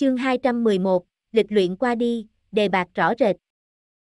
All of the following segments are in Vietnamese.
Chương 211, lịch luyện qua đi, đề bạc rõ rệt.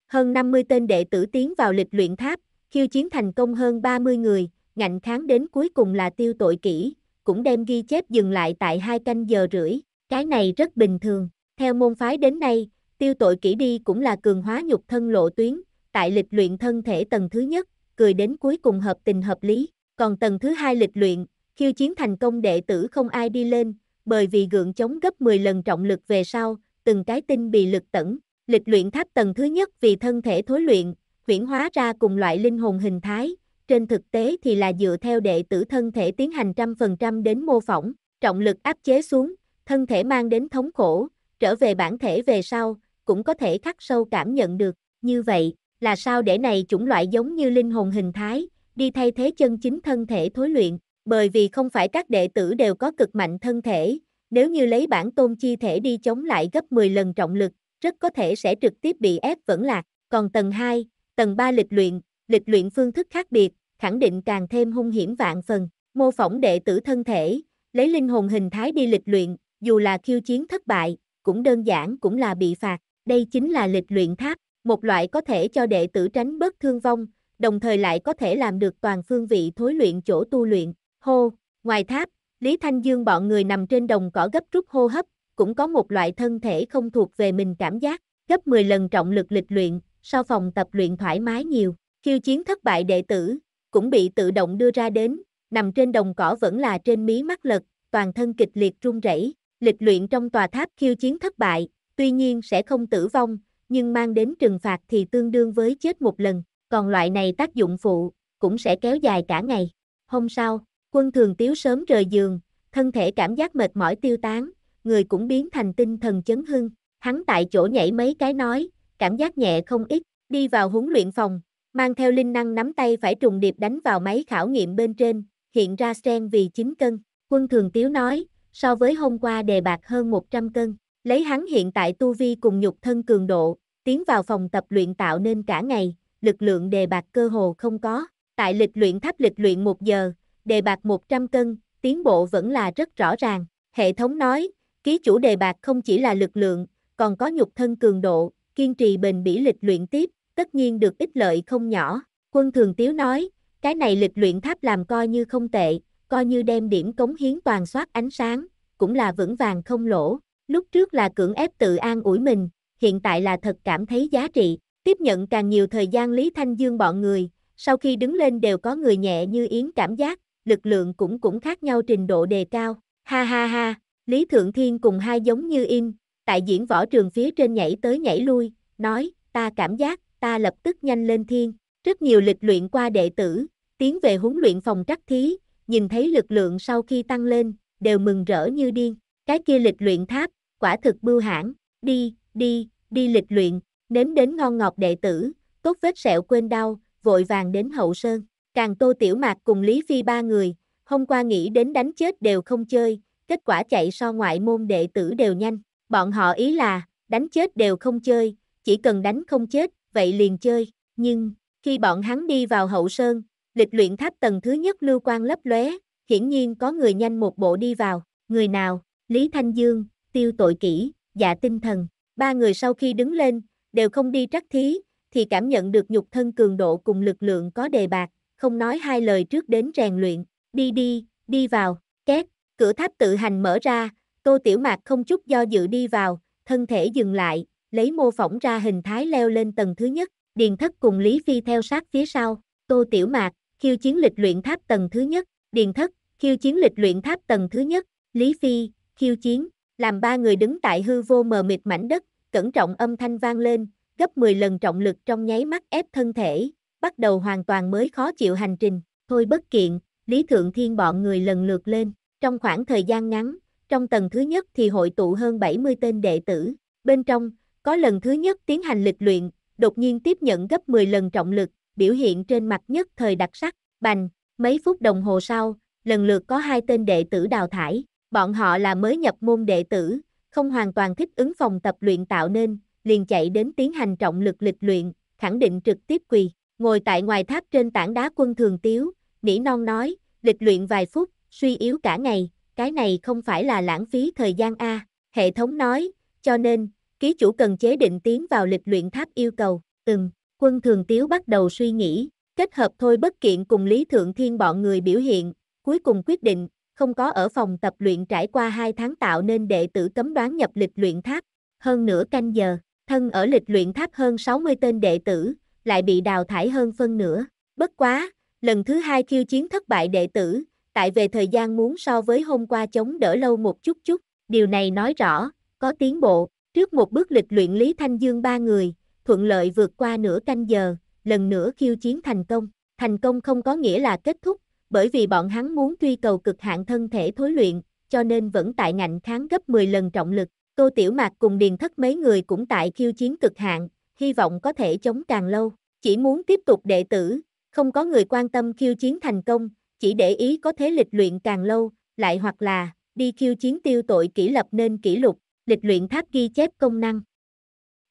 Hơn 50 tên đệ tử tiến vào lịch luyện tháp, khiêu chiến thành công hơn 30 người, ngạnh kháng đến cuối cùng là tiêu tội kỹ, cũng đem ghi chép dừng lại tại hai canh giờ rưỡi, cái này rất bình thường. Theo môn phái đến nay, tiêu tội kỹ đi cũng là cường hóa nhục thân lộ tuyến, tại lịch luyện thân thể tầng thứ nhất, cười đến cuối cùng hợp tình hợp lý, còn tầng thứ hai lịch luyện, khiêu chiến thành công đệ tử không ai đi lên, bởi vì gượng chống gấp 10 lần trọng lực về sau, từng cái tinh bị lực tẩn, lịch luyện tháp tầng thứ nhất vì thân thể thối luyện, chuyển hóa ra cùng loại linh hồn hình thái, trên thực tế thì là dựa theo đệ tử thân thể tiến hành trăm phần trăm đến mô phỏng, trọng lực áp chế xuống, thân thể mang đến thống khổ, trở về bản thể về sau, cũng có thể khắc sâu cảm nhận được, như vậy, là sao để này chủng loại giống như linh hồn hình thái, đi thay thế chân chính thân thể thối luyện, bởi vì không phải các đệ tử đều có cực mạnh thân thể, nếu như lấy bản tôn chi thể đi chống lại gấp 10 lần trọng lực, rất có thể sẽ trực tiếp bị ép vẫn lạc. Còn tầng 2, tầng 3 lịch luyện, lịch luyện phương thức khác biệt, khẳng định càng thêm hung hiểm vạn phần, mô phỏng đệ tử thân thể, lấy linh hồn hình thái đi lịch luyện, dù là khiêu chiến thất bại, cũng đơn giản cũng là bị phạt, đây chính là lịch luyện tháp, một loại có thể cho đệ tử tránh bớt thương vong, đồng thời lại có thể làm được toàn phương vị thối luyện chỗ tu luyện, Hô, ngoài tháp, Lý Thanh Dương bọn người nằm trên đồng cỏ gấp rút hô hấp, cũng có một loại thân thể không thuộc về mình cảm giác, gấp 10 lần trọng lực lịch luyện, sau phòng tập luyện thoải mái nhiều, khiêu chiến thất bại đệ tử, cũng bị tự động đưa ra đến, nằm trên đồng cỏ vẫn là trên mí mắt lật, toàn thân kịch liệt run rẩy. lịch luyện trong tòa tháp khiêu chiến thất bại, tuy nhiên sẽ không tử vong, nhưng mang đến trừng phạt thì tương đương với chết một lần, còn loại này tác dụng phụ, cũng sẽ kéo dài cả ngày. Hôm sau, Quân thường tiếu sớm rời giường, thân thể cảm giác mệt mỏi tiêu tán, người cũng biến thành tinh thần chấn hưng. Hắn tại chỗ nhảy mấy cái nói, cảm giác nhẹ không ít, đi vào huấn luyện phòng, mang theo linh năng nắm tay phải trùng điệp đánh vào máy khảo nghiệm bên trên, hiện ra sen vì 9 cân. Quân thường tiếu nói, so với hôm qua đề bạc hơn 100 cân, lấy hắn hiện tại tu vi cùng nhục thân cường độ, tiến vào phòng tập luyện tạo nên cả ngày, lực lượng đề bạc cơ hồ không có. Tại lịch luyện tháp lịch luyện một giờ, đề bạc 100 cân, tiến bộ vẫn là rất rõ ràng. Hệ thống nói, ký chủ đề bạc không chỉ là lực lượng, còn có nhục thân cường độ, kiên trì bền bỉ lịch luyện tiếp, tất nhiên được ích lợi không nhỏ. Quân Thường Tiếu nói, cái này lịch luyện tháp làm coi như không tệ, coi như đem điểm cống hiến toàn soát ánh sáng, cũng là vững vàng không lỗ. Lúc trước là cưỡng ép tự an ủi mình, hiện tại là thật cảm thấy giá trị. Tiếp nhận càng nhiều thời gian Lý Thanh Dương bọn người, sau khi đứng lên đều có người nhẹ như yến cảm giác, lực lượng cũng cũng khác nhau trình độ đề cao. Ha ha ha, Lý Thượng Thiên cùng hai giống như im, tại diễn võ trường phía trên nhảy tới nhảy lui, nói, ta cảm giác, ta lập tức nhanh lên thiên. Rất nhiều lịch luyện qua đệ tử, tiến về huấn luyện phòng trắc thí, nhìn thấy lực lượng sau khi tăng lên, đều mừng rỡ như điên. Cái kia lịch luyện tháp, quả thực bưu hãn, đi, đi, đi lịch luyện, nếm đến ngon ngọt đệ tử, tốt vết sẹo quên đau, vội vàng đến hậu sơn. Càng Tô Tiểu Mạc cùng Lý Phi ba người, hôm qua nghĩ đến đánh chết đều không chơi, kết quả chạy so ngoại môn đệ tử đều nhanh. Bọn họ ý là, đánh chết đều không chơi, chỉ cần đánh không chết, vậy liền chơi. Nhưng, khi bọn hắn đi vào hậu sơn, lịch luyện tháp tầng thứ nhất lưu quan lấp lóe, hiển nhiên có người nhanh một bộ đi vào. Người nào? Lý Thanh Dương, Tiêu Tội Kỷ, Dạ Tinh Thần. Ba người sau khi đứng lên, đều không đi trắc thí, thì cảm nhận được nhục thân cường độ cùng lực lượng có đề bạc, không nói hai lời trước đến rèn luyện, đi đi, đi vào, két, cửa tháp tự hành mở ra, Tô Tiểu Mạc không chút do dự đi vào, thân thể dừng lại, lấy mô phỏng ra hình thái leo lên tầng thứ nhất, Điền Thất cùng Lý Phi theo sát phía sau, Tô Tiểu Mạc, khiêu chiến lịch luyện tháp tầng thứ nhất, Điền Thất, khiêu chiến lịch luyện tháp tầng thứ nhất, Lý Phi, khiêu chiến, làm ba người đứng tại hư vô mờ mịt mảnh đất, cẩn trọng âm thanh vang lên, gấp 10 lần trọng lực trong nháy mắt ép thân thể, bắt đầu hoàn toàn mới khó chịu hành trình, thôi bất kiện, Lý Thượng Thiên bọn người lần lượt lên, trong khoảng thời gian ngắn, trong tầng thứ nhất thì hội tụ hơn 70 tên đệ tử, bên trong, có lần thứ nhất tiến hành lịch luyện, đột nhiên tiếp nhận gấp 10 lần trọng lực, biểu hiện trên mặt nhất thời đặc sắc, bành, mấy phút đồng hồ sau, lần lượt có hai tên đệ tử đào thải, bọn họ là mới nhập môn đệ tử, không hoàn toàn thích ứng phòng tập luyện tạo nên, liền chạy đến tiến hành trọng lực lịch luyện, khẳng định trực tiếp quỳ, Ngồi tại ngoài tháp trên tảng đá quân thường tiếu, nỉ non nói, lịch luyện vài phút, suy yếu cả ngày, cái này không phải là lãng phí thời gian A. Hệ thống nói, cho nên, ký chủ cần chế định tiến vào lịch luyện tháp yêu cầu. Từng, quân thường tiếu bắt đầu suy nghĩ, kết hợp thôi bất kiện cùng Lý Thượng Thiên bọn người biểu hiện, cuối cùng quyết định, không có ở phòng tập luyện trải qua 2 tháng tạo nên đệ tử cấm đoán nhập lịch luyện tháp, hơn nửa canh giờ, thân ở lịch luyện tháp hơn 60 tên đệ tử, lại bị đào thải hơn phân nửa. Bất quá, lần thứ hai khiêu chiến thất bại đệ tử, tại về thời gian muốn so với hôm qua chống đỡ lâu một chút chút, điều này nói rõ, có tiến bộ, trước một bước lịch luyện Lý Thanh Dương ba người, thuận lợi vượt qua nửa canh giờ, lần nữa khiêu chiến thành công, thành công không có nghĩa là kết thúc, bởi vì bọn hắn muốn truy cầu cực hạn thân thể thối luyện, cho nên vẫn tại ngạnh kháng gấp 10 lần trọng lực, Tô Tiểu Mạc cùng Điền Thất mấy người cũng tại khiêu chiến cực hạn, hy vọng có thể chống càng lâu. Chỉ muốn tiếp tục đệ tử, không có người quan tâm khiêu chiến thành công, chỉ để ý có thế lịch luyện càng lâu, lại hoặc là đi khiêu chiến tiêu tội kỷ lập nên kỷ lục, lịch luyện tháp ghi chép công năng.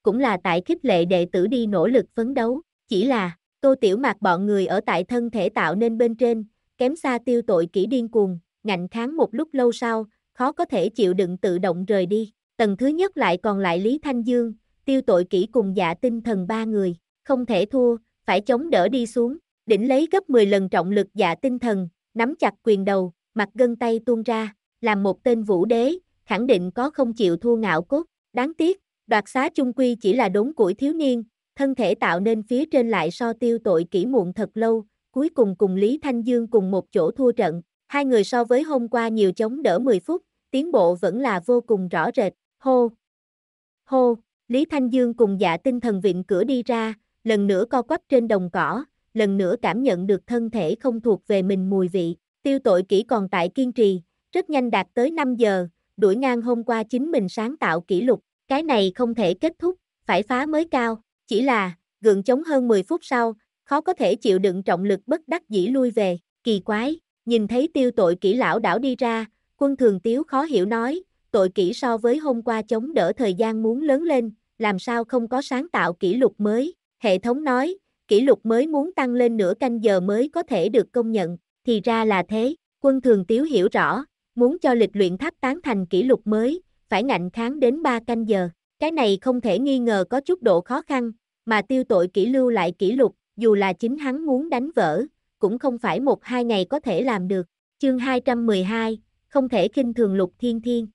Cũng là tại khích lệ đệ tử đi nỗ lực phấn đấu, chỉ là Tô Tiểu Mạc bọn người ở tại thân thể tạo nên bên trên, kém xa tiêu tội kỷ điên cuồng, ngạnh kháng một lúc lâu sau, khó có thể chịu đựng tự động rời đi. Tầng thứ nhất lại còn lại Lý Thanh Dương, tiêu tội kỹ cùng dạ tinh thần ba người, không thể thua, phải chống đỡ đi xuống, đỉnh lấy gấp 10 lần trọng lực dạ tinh thần, nắm chặt quyền đầu, mặt gân tay tuôn ra, làm một tên vũ đế, khẳng định có không chịu thua ngạo cốt, đáng tiếc, đoạt xá chung quy chỉ là đốn củi thiếu niên, thân thể tạo nên phía trên lại so tiêu tội kỹ muộn thật lâu, cuối cùng cùng Lý Thanh Dương cùng một chỗ thua trận, hai người so với hôm qua nhiều chống đỡ 10 phút, tiến bộ vẫn là vô cùng rõ rệt, hô, hô, Lý Thanh Dương cùng dạ tinh thần vịn cửa đi ra, lần nữa co quắp trên đồng cỏ, lần nữa cảm nhận được thân thể không thuộc về mình mùi vị. Tiêu tội kỹ còn tại kiên trì, rất nhanh đạt tới 5 giờ, đuổi ngang hôm qua chính mình sáng tạo kỷ lục. Cái này không thể kết thúc, phải phá mới cao. Chỉ là, gượng chống hơn 10 phút sau, khó có thể chịu đựng trọng lực bất đắc dĩ lui về. Kỳ quái, nhìn thấy tiêu tội kỹ lão đảo đi ra, quân thường tiếu khó hiểu nói, tội kỹ so với hôm qua chống đỡ thời gian muốn lớn lên, làm sao không có sáng tạo kỷ lục mới, hệ thống nói, kỷ lục mới muốn tăng lên nửa canh giờ mới có thể được công nhận, thì ra là thế, quân thường tiếu hiểu rõ, muốn cho lịch luyện tháp tán thành kỷ lục mới, phải ngạnh kháng đến 3 canh giờ, cái này không thể nghi ngờ có chút độ khó khăn, mà tiêu tội kỷ lưu lại kỷ lục, dù là chính hắn muốn đánh vỡ, cũng không phải một hai ngày có thể làm được, chương 212, không thể khinh thường lục thiên thiên.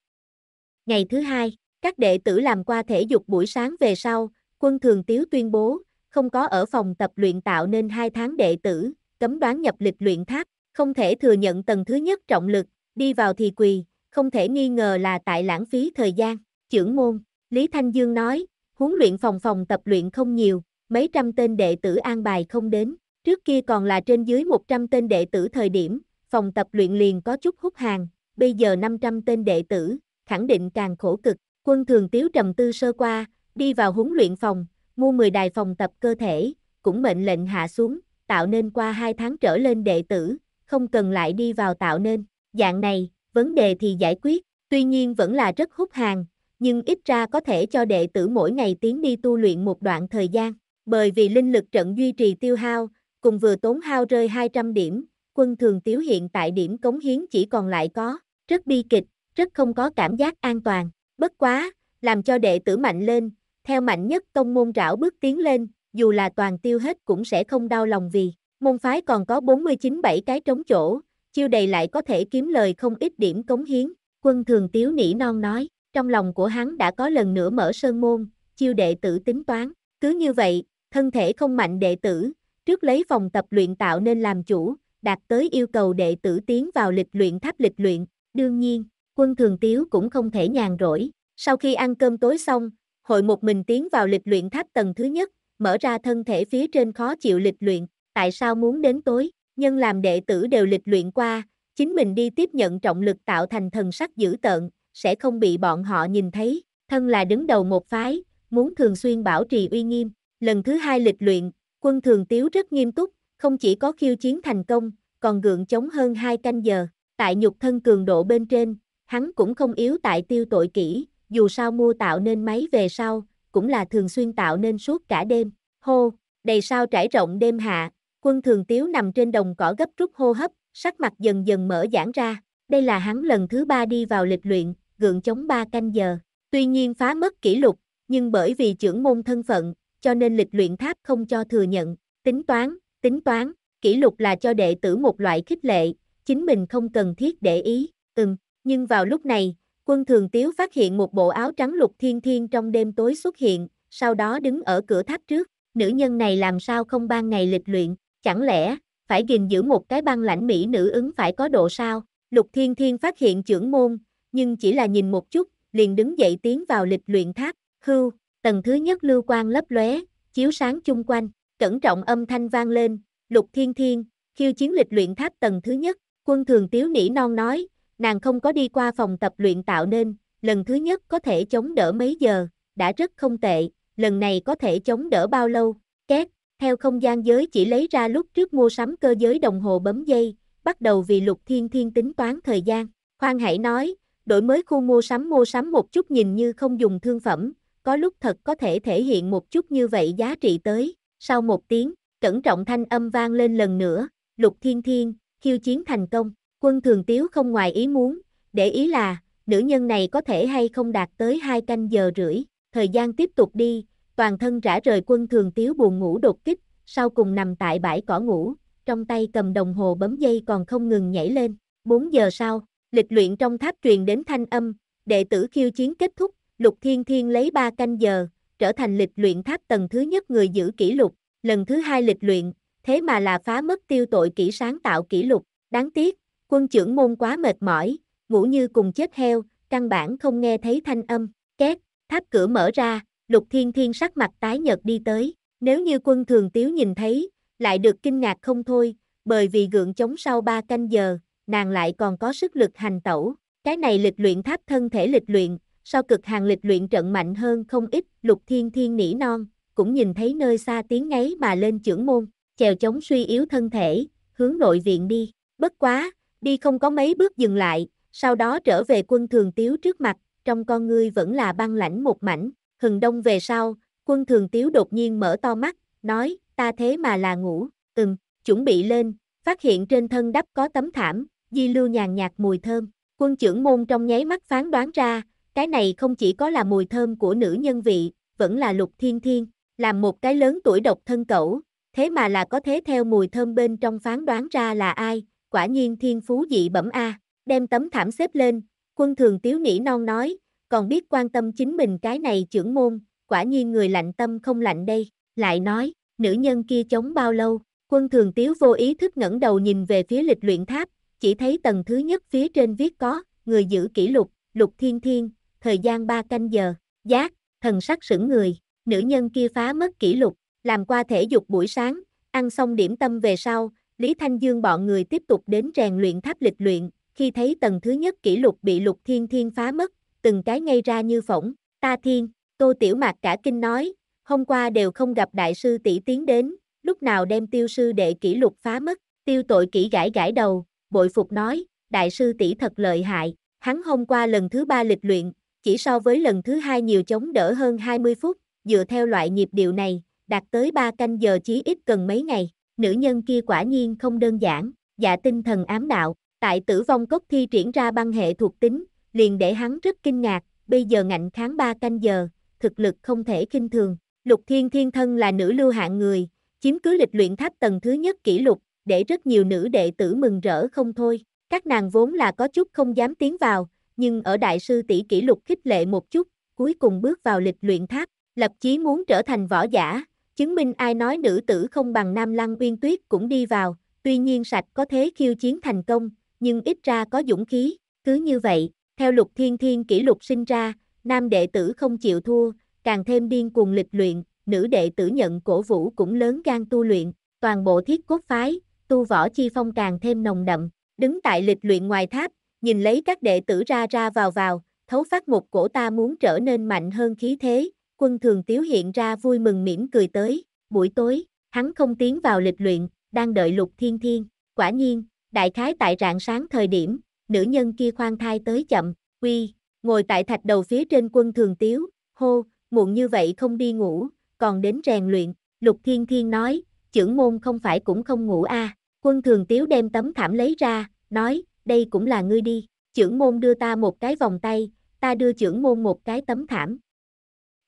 Ngày thứ hai, các đệ tử làm qua thể dục buổi sáng về sau, quân thường tiếu tuyên bố, không có ở phòng tập luyện tạo nên hai tháng đệ tử, cấm đoán nhập lịch luyện tháp, không thể thừa nhận tầng thứ nhất trọng lực, đi vào thì quỳ, không thể nghi ngờ là tại lãng phí thời gian. Chưởng môn, Lý Thanh Dương nói, huấn luyện phòng phòng tập luyện không nhiều, mấy trăm tên đệ tử an bài không đến, trước kia còn là trên dưới 100 tên đệ tử thời điểm, phòng tập luyện liền có chút hút hàng, bây giờ 500 tên đệ tử, khẳng định càng khổ cực. Quân thường tiếu trầm tư sơ qua, đi vào huấn luyện phòng, mua 10 đài phòng tập cơ thể, cũng mệnh lệnh hạ xuống, tạo nên qua 2 tháng trở lên đệ tử, không cần lại đi vào tạo nên. Dạng này, vấn đề thì giải quyết, tuy nhiên vẫn là rất hút hàng, nhưng ít ra có thể cho đệ tử mỗi ngày tiến đi tu luyện một đoạn thời gian. Bởi vì linh lực trận duy trì tiêu hao, cùng vừa tốn hao rơi 200 điểm, quân thường tiếu hiện tại điểm cống hiến chỉ còn lại có, rất bi kịch, rất không có cảm giác an toàn. Bất quá, làm cho đệ tử mạnh lên, theo mạnh nhất tông môn rảo bước tiến lên, dù là toàn tiêu hết cũng sẽ không đau lòng vì môn phái còn có 49-7 cái trống chỗ, chiêu đầy lại có thể kiếm lời không ít điểm cống hiến. Quân thường tiếu nỉ non nói, trong lòng của hắn đã có lần nữa mở sơn môn, chiêu đệ tử tính toán. Cứ như vậy, thân thể không mạnh đệ tử, trước lấy phòng tập luyện tạo nên làm chủ, đạt tới yêu cầu đệ tử tiến vào lịch luyện tháp lịch luyện. Đương nhiên, quân thường tiếu cũng không thể nhàn rỗi. Sau khi ăn cơm tối xong, hội một mình tiến vào lịch luyện tháp tầng thứ nhất, mở ra thân thể phía trên khó chịu lịch luyện, tại sao muốn đến tối, nhân làm đệ tử đều lịch luyện qua, chính mình đi tiếp nhận trọng lực tạo thành thần sắc dữ tợn, sẽ không bị bọn họ nhìn thấy, thân là đứng đầu một phái, muốn thường xuyên bảo trì uy nghiêm. Lần thứ hai lịch luyện, quân thường tiếu rất nghiêm túc, không chỉ có khiêu chiến thành công, còn gượng chống hơn hai canh giờ, tại nhục thân cường độ bên trên, hắn cũng không yếu tại tiêu tội kỹ, dù sao mua tạo nên máy về sau, cũng là thường xuyên tạo nên suốt cả đêm. Hô, đầy sao trải rộng đêm hạ, quân thường tiếu nằm trên đồng cỏ gấp rút hô hấp, sắc mặt dần dần mở giãn ra. Đây là hắn lần thứ ba đi vào lịch luyện, gượng chống ba canh giờ. Tuy nhiên phá mất kỷ lục, nhưng bởi vì trưởng môn thân phận, cho nên lịch luyện tháp không cho thừa nhận. Tính toán, tính toán, kỷ lục là cho đệ tử một loại khích lệ, chính mình không cần thiết để ý. Ừm, nhưng vào lúc này, quân thường tiếu phát hiện một bộ áo trắng lục thiên thiên trong đêm tối xuất hiện, sau đó đứng ở cửa tháp trước. Nữ nhân này làm sao không ban ngày lịch luyện, chẳng lẽ, phải gìn giữ một cái băng lãnh mỹ nữ ứng phải có độ sao? Lục thiên thiên phát hiện trưởng môn, nhưng chỉ là nhìn một chút, liền đứng dậy tiến vào lịch luyện tháp, hưu, tầng thứ nhất lưu quang lấp lóe, chiếu sáng chung quanh, cẩn trọng âm thanh vang lên, lục thiên thiên, khiêu chiến lịch luyện tháp tầng thứ nhất, quân thường tiếu nỉ non nói, Nàng không có đi qua phòng tập luyện tạo nên, lần thứ nhất có thể chống đỡ mấy giờ, đã rất không tệ, lần này có thể chống đỡ bao lâu, két, theo không gian giới chỉ lấy ra lúc trước mua sắm cơ giới đồng hồ bấm dây, bắt đầu vì lục thiên thiên tính toán thời gian, khoan hãy nói, đổi mới khu mua sắm mua sắm một chút nhìn như không dùng thương phẩm, có lúc thật có thể thể hiện một chút như vậy giá trị tới, sau một tiếng, cẩn trọng thanh âm vang lên lần nữa, lục thiên thiên, khiêu chiến thành công, Quân thường tiếu không ngoài ý muốn, để ý là, nữ nhân này có thể hay không đạt tới 2 canh giờ rưỡi, thời gian tiếp tục đi, toàn thân rã rời quân thường tiếu buồn ngủ đột kích, sau cùng nằm tại bãi cỏ ngủ, trong tay cầm đồng hồ bấm dây còn không ngừng nhảy lên, 4 giờ sau, lịch luyện trong tháp truyền đến thanh âm, đệ tử khiêu chiến kết thúc, Lục Thiên Thiên lấy 3 canh giờ, trở thành lịch luyện tháp tầng thứ nhất người giữ kỷ lục, lần thứ hai lịch luyện, thế mà là phá mất tiêu tội kỹ sáng tạo kỷ lục, đáng tiếc, Quân trưởng môn quá mệt mỏi, ngủ như cùng chết heo, căn bản không nghe thấy thanh âm, két, tháp cửa mở ra, lục thiên thiên sắc mặt tái nhợt đi tới, nếu như quân thường tiếu nhìn thấy, lại được kinh ngạc không thôi, bởi vì gượng chống sau ba canh giờ, nàng lại còn có sức lực hành tẩu, cái này lịch luyện tháp thân thể lịch luyện, sau cực hàng lịch luyện trận mạnh hơn không ít, lục thiên thiên nỉ non, cũng nhìn thấy nơi xa tiếng ngáy mà lên trưởng môn, chèo chống suy yếu thân thể, hướng nội viện đi, bất quá, đi không có mấy bước dừng lại, sau đó trở về quân thường tiếu trước mặt, trong con ngươi vẫn là băng lãnh một mảnh, hừng đông về sau, quân thường tiếu đột nhiên mở to mắt, nói, ta thế mà là ngủ, ừm, chuẩn bị lên, phát hiện trên thân đắp có tấm thảm, di lưu nhàn nhạt mùi thơm, quân trưởng môn trong nháy mắt phán đoán ra, cái này không chỉ có là mùi thơm của nữ nhân vị, vẫn là lục thiên thiên, làm một cái lớn tuổi độc thân cẩu, thế mà là có thế theo mùi thơm bên trong phán đoán ra là ai, quả nhiên thiên phú dị bẩm a, đem tấm thảm xếp lên, quân thường tiếu nghĩ non nói, còn biết quan tâm chính mình cái này trưởng môn, quả nhiên người lạnh tâm không lạnh đây, lại nói, nữ nhân kia chống bao lâu, quân thường tiếu vô ý thức ngẩng đầu nhìn về phía lịch luyện tháp, chỉ thấy tầng thứ nhất phía trên viết có, người giữ kỷ lục, lục thiên thiên, thời gian ba canh giờ, giác, thần sắc sững người, nữ nhân kia phá mất kỷ lục, làm qua thể dục buổi sáng, ăn xong điểm tâm về sau, Lý Thanh Dương bọn người tiếp tục đến rèn luyện tháp lịch luyện, khi thấy tầng thứ nhất kỷ lục bị lục thiên thiên phá mất, từng cái ngay ra như phỏng, ta thiên, tô tiểu mạc cả kinh nói, hôm qua đều không gặp đại sư tỷ tiến đến, lúc nào đem tiêu sư đệ kỷ lục phá mất, tiêu tội kỹ gãi gãi đầu, bội phục nói, đại sư tỷ thật lợi hại, hắn hôm qua lần thứ ba lịch luyện, chỉ so với lần thứ hai nhiều chống đỡ hơn 20 phút, dựa theo loại nhịp điệu này, đạt tới 3 canh giờ chí ít cần mấy ngày nữ nhân kia quả nhiên không đơn giản, dạ tinh thần ám đạo, tại tử vong cốc thi triển ra băng hệ thuộc tính, liền để hắn rất kinh ngạc, bây giờ ngạnh kháng 3 canh giờ, thực lực không thể kinh thường. Lục Thiên Thiên Thân là nữ lưu hạng người, chiếm cứ lịch luyện tháp tầng thứ nhất kỷ lục, để rất nhiều nữ đệ tử mừng rỡ không thôi. Các nàng vốn là có chút không dám tiến vào, nhưng ở đại sư tỷ kỷ lục khích lệ một chút, cuối cùng bước vào lịch luyện tháp, lập chí muốn trở thành võ giả, chứng minh ai nói nữ tử không bằng nam lăng uyên tuyết cũng đi vào, tuy nhiên sạch có thế khiêu chiến thành công, nhưng ít ra có dũng khí, cứ như vậy, theo lục thiên thiên kỷ lục sinh ra, nam đệ tử không chịu thua, càng thêm điên cuồng lịch luyện, nữ đệ tử nhận cổ vũ cũng lớn gan tu luyện, toàn bộ thiết cốt phái, tu võ chi phong càng thêm nồng đậm, đứng tại lịch luyện ngoài tháp, nhìn lấy các đệ tử ra ra vào vào, thấu phát một cổ ta muốn trở nên mạnh hơn khí thế, quân thường tiếu hiện ra vui mừng mỉm cười tới, buổi tối, hắn không tiến vào lịch luyện, đang đợi lục thiên thiên, quả nhiên, đại khái tại rạng sáng thời điểm, nữ nhân kia khoan thai tới chậm, quy ngồi tại thạch đầu phía trên quân thường tiếu, hô, muộn như vậy không đi ngủ, còn đến rèn luyện, lục thiên thiên nói, trưởng môn không phải cũng không ngủ a à? quân thường tiếu đem tấm thảm lấy ra, nói, đây cũng là ngươi đi, trưởng môn đưa ta một cái vòng tay, ta đưa trưởng môn một cái tấm thảm,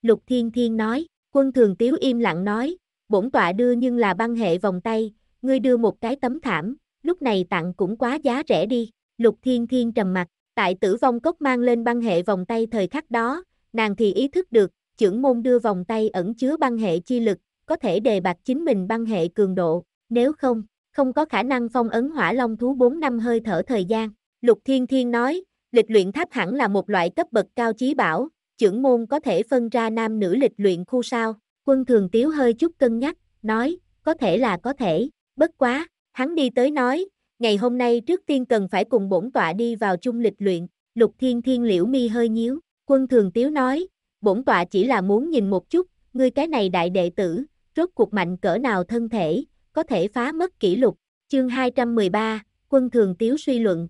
Lục Thiên Thiên nói, quân thường tiếu im lặng nói, bổn tọa đưa nhưng là băng hệ vòng tay, ngươi đưa một cái tấm thảm, lúc này tặng cũng quá giá rẻ đi. Lục Thiên Thiên trầm mặt, tại tử vong cốc mang lên băng hệ vòng tay thời khắc đó, nàng thì ý thức được, trưởng môn đưa vòng tay ẩn chứa băng hệ chi lực, có thể đề bạc chính mình băng hệ cường độ, nếu không, không có khả năng phong ấn hỏa long thú 4 năm hơi thở thời gian. Lục Thiên Thiên nói, lịch luyện tháp hẳn là một loại cấp bậc cao chí bảo, trưởng môn có thể phân ra nam nữ lịch luyện khu sao, quân thường tiếu hơi chút cân nhắc, nói, có thể là có thể, bất quá, hắn đi tới nói, ngày hôm nay trước tiên cần phải cùng bổn tọa đi vào chung lịch luyện, lục thiên thiên liễu mi hơi nhíu, quân thường tiếu nói, bổn tọa chỉ là muốn nhìn một chút, ngươi cái này đại đệ tử, rốt cuộc mạnh cỡ nào thân thể, có thể phá mất kỷ lục, chương 213, quân thường tiếu suy luận.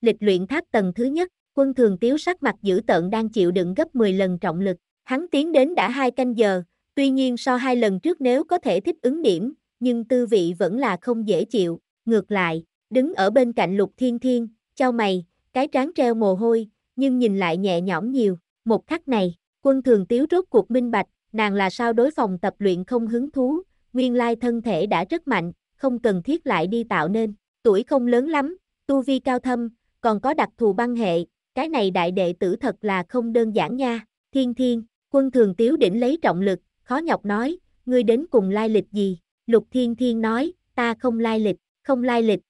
Lịch luyện tháp tầng thứ nhất, Quân thường tiếu sắc mặt dữ tợn đang chịu đựng gấp 10 lần trọng lực. Hắn tiến đến đã hai canh giờ, tuy nhiên so hai lần trước nếu có thể thích ứng điểm, nhưng tư vị vẫn là không dễ chịu. Ngược lại, đứng ở bên cạnh lục thiên thiên, cho mày, cái trán treo mồ hôi, nhưng nhìn lại nhẹ nhõm nhiều. Một khắc này, quân thường tiếu rốt cuộc minh bạch, nàng là sao đối phòng tập luyện không hứng thú, nguyên lai thân thể đã rất mạnh, không cần thiết lại đi tạo nên, tuổi không lớn lắm, tu vi cao thâm, còn có đặc thù băng hệ, cái này đại đệ tử thật là không đơn giản nha, thiên thiên, quân thường tiếu đỉnh lấy trọng lực, khó nhọc nói, ngươi đến cùng lai lịch gì, lục thiên thiên nói, ta không lai lịch, không lai lịch.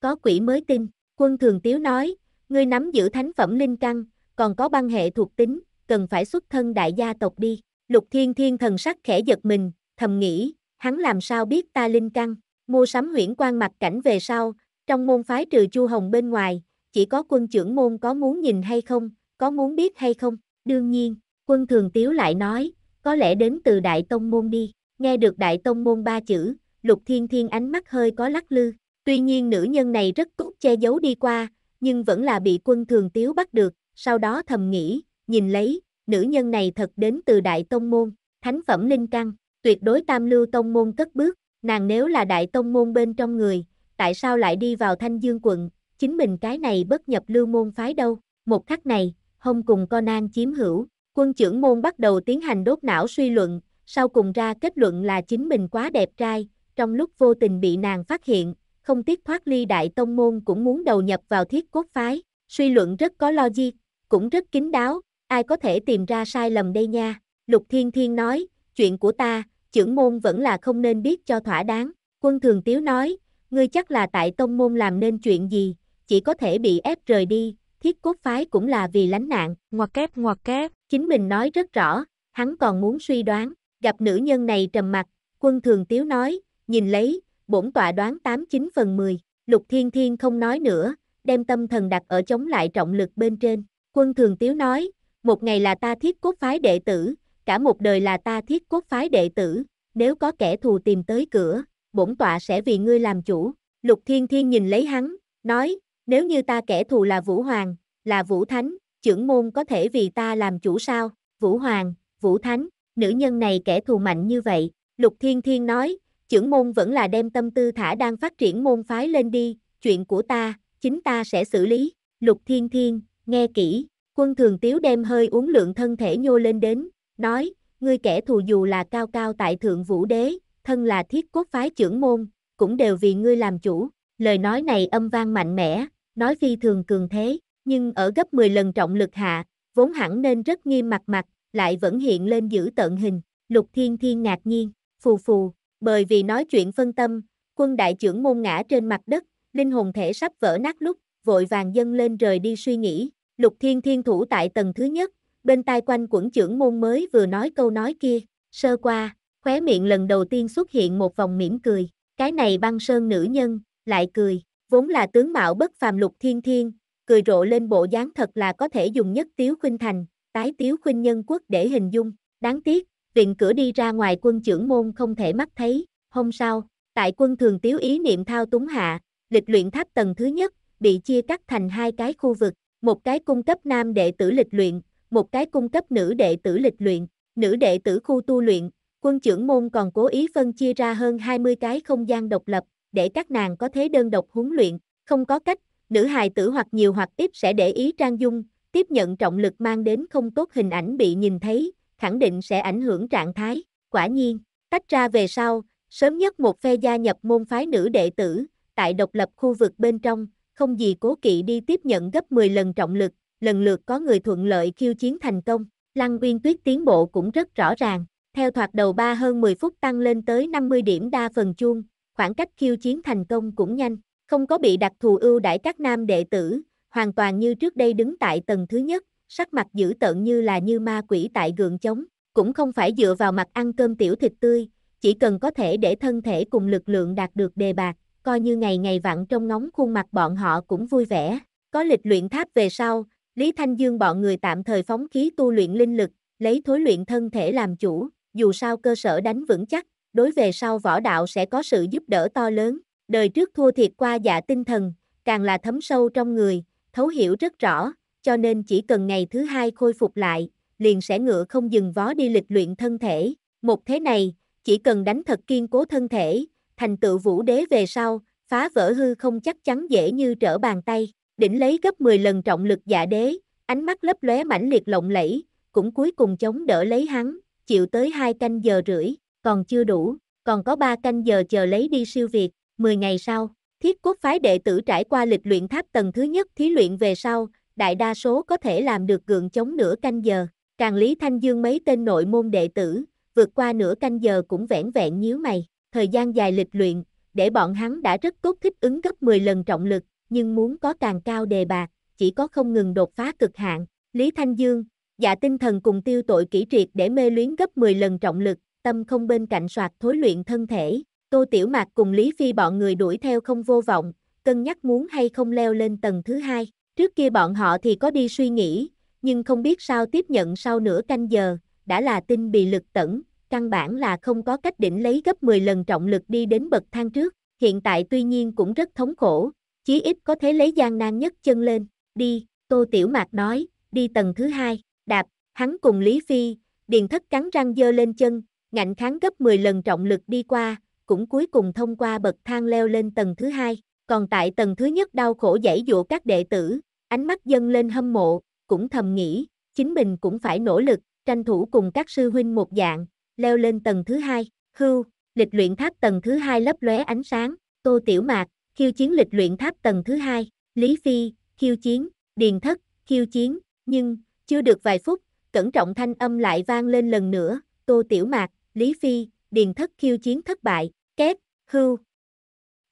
Có quỷ mới tin, quân thường tiếu nói, ngươi nắm giữ thánh phẩm linh căn, còn có băng hệ thuộc tính, cần phải xuất thân đại gia tộc đi, lục thiên thiên thần sắc khẽ giật mình, thầm nghĩ, hắn làm sao biết ta linh căn, mua sắm huyễn quan mặt cảnh về sau, trong môn phái trừ chu hồng bên ngoài, chỉ có quân trưởng môn có muốn nhìn hay không, có muốn biết hay không, đương nhiên, quân thường tiếu lại nói, có lẽ đến từ đại tông môn đi, nghe được đại tông môn ba chữ, lục thiên thiên ánh mắt hơi có lắc lư, tuy nhiên nữ nhân này rất tốt che giấu đi qua, nhưng vẫn là bị quân thường tiếu bắt được, sau đó thầm nghĩ, nhìn lấy, nữ nhân này thật đến từ đại tông môn, thánh phẩm linh căn, tuyệt đối tam lưu tông môn cất bước, nàng nếu là đại tông môn bên trong người, tại sao lại đi vào thanh dương quận, chính mình cái này bất nhập lưu môn phái đâu. Một khắc này, hôm cùng Conan chiếm hữu, quân trưởng môn bắt đầu tiến hành đốt não suy luận, sau cùng ra kết luận là chính mình quá đẹp trai, trong lúc vô tình bị nàng phát hiện, không tiếc thoát ly đại tông môn cũng muốn đầu nhập vào thiết cốt phái, suy luận rất có logic, cũng rất kín đáo, ai có thể tìm ra sai lầm đây nha. Lục Thiên Thiên nói, chuyện của ta, trưởng môn vẫn là không nên biết cho thỏa đáng. Quân Thường Tiếu nói, ngươi chắc là tại tông môn làm nên chuyện gì, chỉ có thể bị ép rời đi, thiết cốt phái cũng là vì lánh nạn, ngoặc kép ngoặc kép, chính mình nói rất rõ, hắn còn muốn suy đoán, gặp nữ nhân này trầm mặt, quân thường tiếu nói, nhìn lấy, bổn tọa đoán 89 phần 10, lục thiên thiên không nói nữa, đem tâm thần đặt ở chống lại trọng lực bên trên, quân thường tiếu nói, một ngày là ta thiết cốt phái đệ tử, cả một đời là ta thiết cốt phái đệ tử, nếu có kẻ thù tìm tới cửa, bổn tọa sẽ vì ngươi làm chủ, lục thiên thiên nhìn lấy hắn, nói, nếu như ta kẻ thù là Vũ Hoàng, là Vũ Thánh, trưởng môn có thể vì ta làm chủ sao? Vũ Hoàng, Vũ Thánh, nữ nhân này kẻ thù mạnh như vậy. Lục Thiên Thiên nói, trưởng môn vẫn là đem tâm tư thả đang phát triển môn phái lên đi, chuyện của ta, chính ta sẽ xử lý. Lục Thiên Thiên, nghe kỹ, quân thường tiếu đem hơi uống lượng thân thể nhô lên đến, nói, ngươi kẻ thù dù là cao cao tại thượng vũ đế, thân là thiết quốc phái trưởng môn, cũng đều vì ngươi làm chủ. Lời nói này âm vang mạnh mẽ, nói phi thường cường thế, nhưng ở gấp 10 lần trọng lực hạ, vốn hẳn nên rất nghiêm mặt mặt, lại vẫn hiện lên giữ tận hình, lục thiên thiên ngạc nhiên, phù phù, bởi vì nói chuyện phân tâm, quân đại trưởng môn ngã trên mặt đất, linh hồn thể sắp vỡ nát lúc, vội vàng dâng lên rời đi suy nghĩ, lục thiên thiên thủ tại tầng thứ nhất, bên tai quanh quẩn trưởng môn mới vừa nói câu nói kia, sơ qua, khóe miệng lần đầu tiên xuất hiện một vòng mỉm cười, cái này băng sơn nữ nhân, lại cười, vốn là tướng mạo bất phàm lục thiên thiên, cười rộ lên bộ dáng thật là có thể dùng nhất tiếu khuynh thành, tái tiếu khuynh nhân quốc để hình dung, đáng tiếc, viện cửa đi ra ngoài quân trưởng môn không thể mắt thấy, hôm sau, tại quân thường tiếu ý niệm thao túng hạ, lịch luyện tháp tầng thứ nhất, bị chia cắt thành hai cái khu vực, một cái cung cấp nam đệ tử lịch luyện, một cái cung cấp nữ đệ tử lịch luyện, nữ đệ tử khu tu luyện, quân trưởng môn còn cố ý phân chia ra hơn 20 cái không gian độc lập, để các nàng có thế đơn độc huấn luyện, không có cách, nữ hài tử hoặc nhiều hoặc ít sẽ để ý trang dung, tiếp nhận trọng lực mang đến không tốt hình ảnh bị nhìn thấy, khẳng định sẽ ảnh hưởng trạng thái, quả nhiên, tách ra về sau, sớm nhất một phe gia nhập môn phái nữ đệ tử, tại độc lập khu vực bên trong, không gì cố kỵ đi tiếp nhận gấp 10 lần trọng lực, lần lượt có người thuận lợi khiêu chiến thành công, Lăng Uyên Tuyết tiến bộ cũng rất rõ ràng, theo thoạt đầu ba hơn 10 phút tăng lên tới 50 điểm đa phần chuông, khoảng cách khiêu chiến thành công cũng nhanh, không có bị đặc thù ưu đãi các nam đệ tử, hoàn toàn như trước đây đứng tại tầng thứ nhất, sắc mặt dữ tợn như là như ma quỷ tại gượng chống, cũng không phải dựa vào mặt ăn cơm tiểu thịt tươi, chỉ cần có thể để thân thể cùng lực lượng đạt được đề bạc, coi như ngày ngày vặn trong nóng khuôn mặt bọn họ cũng vui vẻ. Có lịch luyện tháp về sau, Lý Thanh Dương bọn người tạm thời phóng khí tu luyện linh lực, lấy thối luyện thân thể làm chủ, dù sao cơ sở đánh vững chắc, đối về sau võ đạo sẽ có sự giúp đỡ to lớn, đời trước thua thiệt qua dạ tinh thần, càng là thấm sâu trong người, thấu hiểu rất rõ, cho nên chỉ cần ngày thứ hai khôi phục lại, liền sẽ ngựa không dừng vó đi lịch luyện thân thể, một thế này, chỉ cần đánh thật kiên cố thân thể, thành tựu vũ đế về sau, phá vỡ hư không chắc chắn dễ như trở bàn tay, đỉnh lấy gấp 10 lần trọng lực giả dạ đế, ánh mắt lấp lóe mãnh liệt lộng lẫy, cũng cuối cùng chống đỡ lấy hắn, chịu tới hai canh giờ rưỡi, còn chưa đủ, còn có 3 canh giờ chờ lấy đi siêu việt, 10 ngày sau, thiết quốc phái đệ tử trải qua lịch luyện tháp tầng thứ nhất thí luyện về sau, đại đa số có thể làm được gượng chống nửa canh giờ, càng Lý Thanh Dương mấy tên nội môn đệ tử, vượt qua nửa canh giờ cũng vẻn vẹn nhíu mày, thời gian dài lịch luyện, để bọn hắn đã rất tốt thích ứng gấp 10 lần trọng lực, nhưng muốn có càng cao đề bạc, chỉ có không ngừng đột phá cực hạn, Lý Thanh Dương, dạ tinh thần cùng tiêu tội kỹ triệt để mê luyến gấp 10 lần trọng lực, tâm không bên cạnh soạt thối luyện thân thể, Tô Tiểu Mạc cùng Lý Phi bọn người đuổi theo không vô vọng, cân nhắc muốn hay không leo lên tầng thứ hai. Trước kia bọn họ thì có đi suy nghĩ, nhưng không biết sao tiếp nhận sau nửa canh giờ, đã là tinh bị lực tẩn, căn bản là không có cách đỉnh lấy gấp 10 lần trọng lực đi đến bậc thang trước, hiện tại tuy nhiên cũng rất thống khổ, chí ít có thể lấy gian nan nhất chân lên, đi, Tô Tiểu Mạc nói, đi tầng thứ hai, đạp, hắn cùng Lý Phi, điền thất cắn răng dơ lên chân, ngạnh kháng gấp 10 lần trọng lực đi qua, cũng cuối cùng thông qua bậc thang leo lên tầng thứ hai. Còn tại tầng thứ nhất đau khổ dãy dụa các đệ tử, ánh mắt dâng lên hâm mộ, cũng thầm nghĩ, chính mình cũng phải nỗ lực, tranh thủ cùng các sư huynh một dạng, leo lên tầng thứ hai, hưu, lịch luyện tháp tầng thứ hai lấp lóe ánh sáng, tô tiểu mạc, khiêu chiến lịch luyện tháp tầng thứ hai, Lý Phi, khiêu chiến, Điền Thất, khiêu chiến, nhưng, chưa được vài phút, cẩn trọng thanh âm lại vang lên lần nữa, tô tiểu mạc, Lý Phi, điền thất khiêu chiến thất bại, kép, hưu,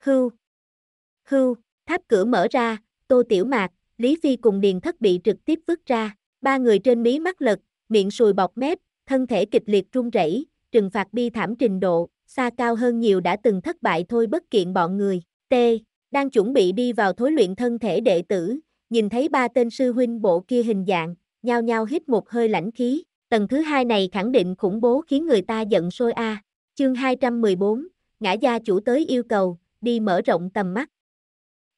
hưu, hưu, tháp cửa mở ra, tô tiểu mạc, Lý Phi cùng điền thất bị trực tiếp vứt ra, ba người trên mí mắt lật, miệng sùi bọc mép, thân thể kịch liệt run rẩy, trừng phạt bi thảm trình độ, xa cao hơn nhiều đã từng thất bại thôi bất kiện bọn người. T. Đang chuẩn bị đi vào thối luyện thân thể đệ tử, nhìn thấy ba tên sư huynh bộ kia hình dạng, nhao nhao hít một hơi lãnh khí, Tầng thứ hai này khẳng định khủng bố khiến người ta giận sôi a. À. Chương 214, ngã gia chủ tới yêu cầu, đi mở rộng tầm mắt.